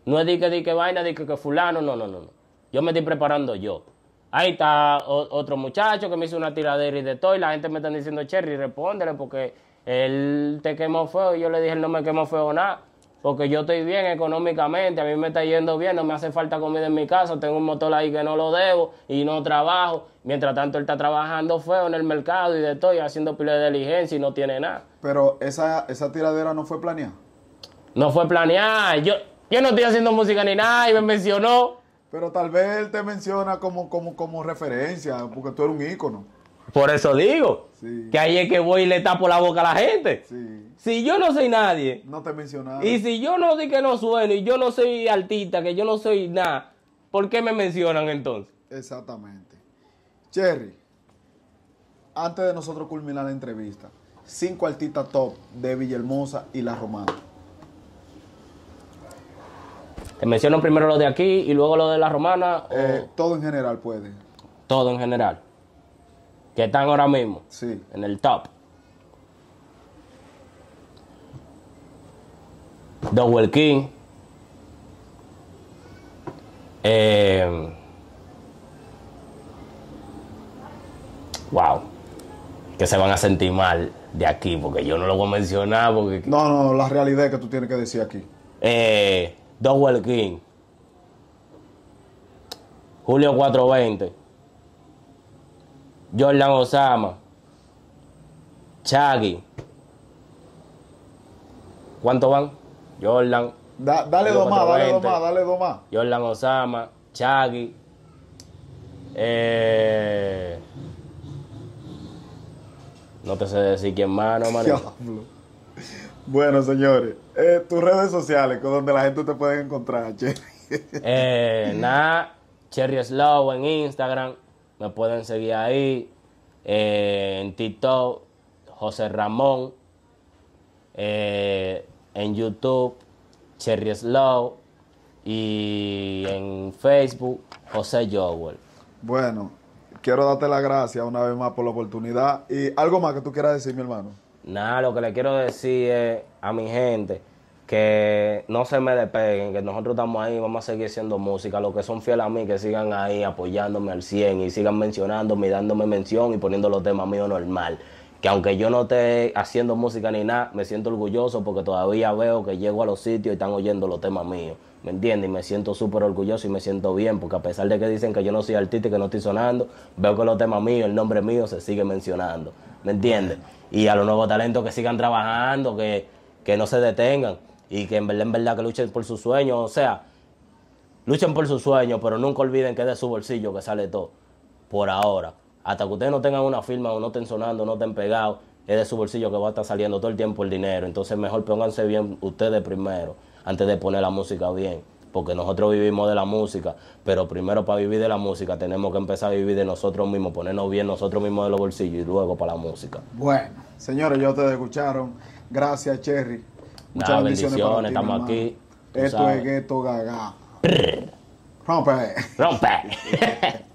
No es di que, di que vaina, di que, que fulano, no, no, no, no. Yo me estoy preparando yo. Ahí está otro muchacho que me hizo una tiradera y de todo, y la gente me está diciendo, Cherry, respóndele porque él te quemó feo. Y yo le dije, él no me quemó feo nada porque yo estoy bien económicamente, a mí me está yendo bien, no me hace falta comida en mi casa, tengo un motor ahí que no lo debo y no trabajo. Mientras tanto, él está trabajando feo en el mercado y de todo, y haciendo pila de diligencia y no tiene nada. Pero esa, esa tiradera no fue planeada. No fue planeada. Yo, yo no estoy haciendo música ni nada y me mencionó. Pero tal vez él te menciona como, como, como referencia, porque tú eres un ícono. Por eso digo que ahí es que voy y le tapo la boca a la gente. Si yo no soy nadie. No te Y si yo no di que no sueno y yo no soy artista, que yo no soy nada, ¿por qué me mencionan entonces? Exactamente. Cherry, antes de nosotros culminar la entrevista, cinco artistas top de Villahermosa y La Romana. Te menciono primero los de aquí y luego los de La Romana. Eh, todo en general puede. Todo en general que están ahora mismo sí. en el top. Double King. Eh, wow. Que se van a sentir mal de aquí, porque yo no lo voy a mencionar. Porque... No, no, la realidad es que tú tienes que decir aquí. Eh, Double King. Julio 420. Jordan Osama, Chagui. ¿Cuánto van? Jordan. dale dos más, dale dos más, dale dos más. Jordan Osama, Chagui. Eh, no te sé decir quién más, no, Bueno, señores, eh, tus redes sociales, con donde la gente te puede encontrar, Cherry. Eh, nada, Cherry Slow en Instagram, me pueden seguir ahí. Eh, en TikTok, José Ramón. Eh, en YouTube, Cherry Slow. Y en Facebook, José Jowell. Bueno, quiero darte las gracias una vez más por la oportunidad. ¿Y algo más que tú quieras decir, mi hermano? Nada, lo que le quiero decir es a mi gente que no se me despeguen, que nosotros estamos ahí, vamos a seguir haciendo música. Los que son fieles a mí, que sigan ahí apoyándome al 100 y sigan mencionándome y dándome mención y poniendo los temas míos normal. Que aunque yo no esté haciendo música ni nada, me siento orgulloso porque todavía veo que llego a los sitios y están oyendo los temas míos. ¿Me entiendes? Y me siento súper orgulloso y me siento bien porque a pesar de que dicen que yo no soy artista y que no estoy sonando, veo que los temas míos, el nombre mío se sigue mencionando. ¿Me entiendes? Y a los nuevos talentos que sigan trabajando, que, que no se detengan y que en verdad, verdad que luchen por sus sueños. O sea, luchen por sus sueños, pero nunca olviden que es de su bolsillo que sale todo. Por ahora. Hasta que ustedes no tengan una firma o no estén sonando, no estén pegados, es de su bolsillo que va a estar saliendo todo el tiempo el dinero. Entonces mejor pónganse bien ustedes primero, antes de poner la música bien. Porque nosotros vivimos de la música, pero primero para vivir de la música tenemos que empezar a vivir de nosotros mismos, ponernos bien nosotros mismos de los bolsillos y luego para la música. Bueno, señores, yo ustedes escucharon. Gracias, Cherry. Muchas bendiciones, estamos aquí. Esto es esto Gaga. Rompe. Rompe.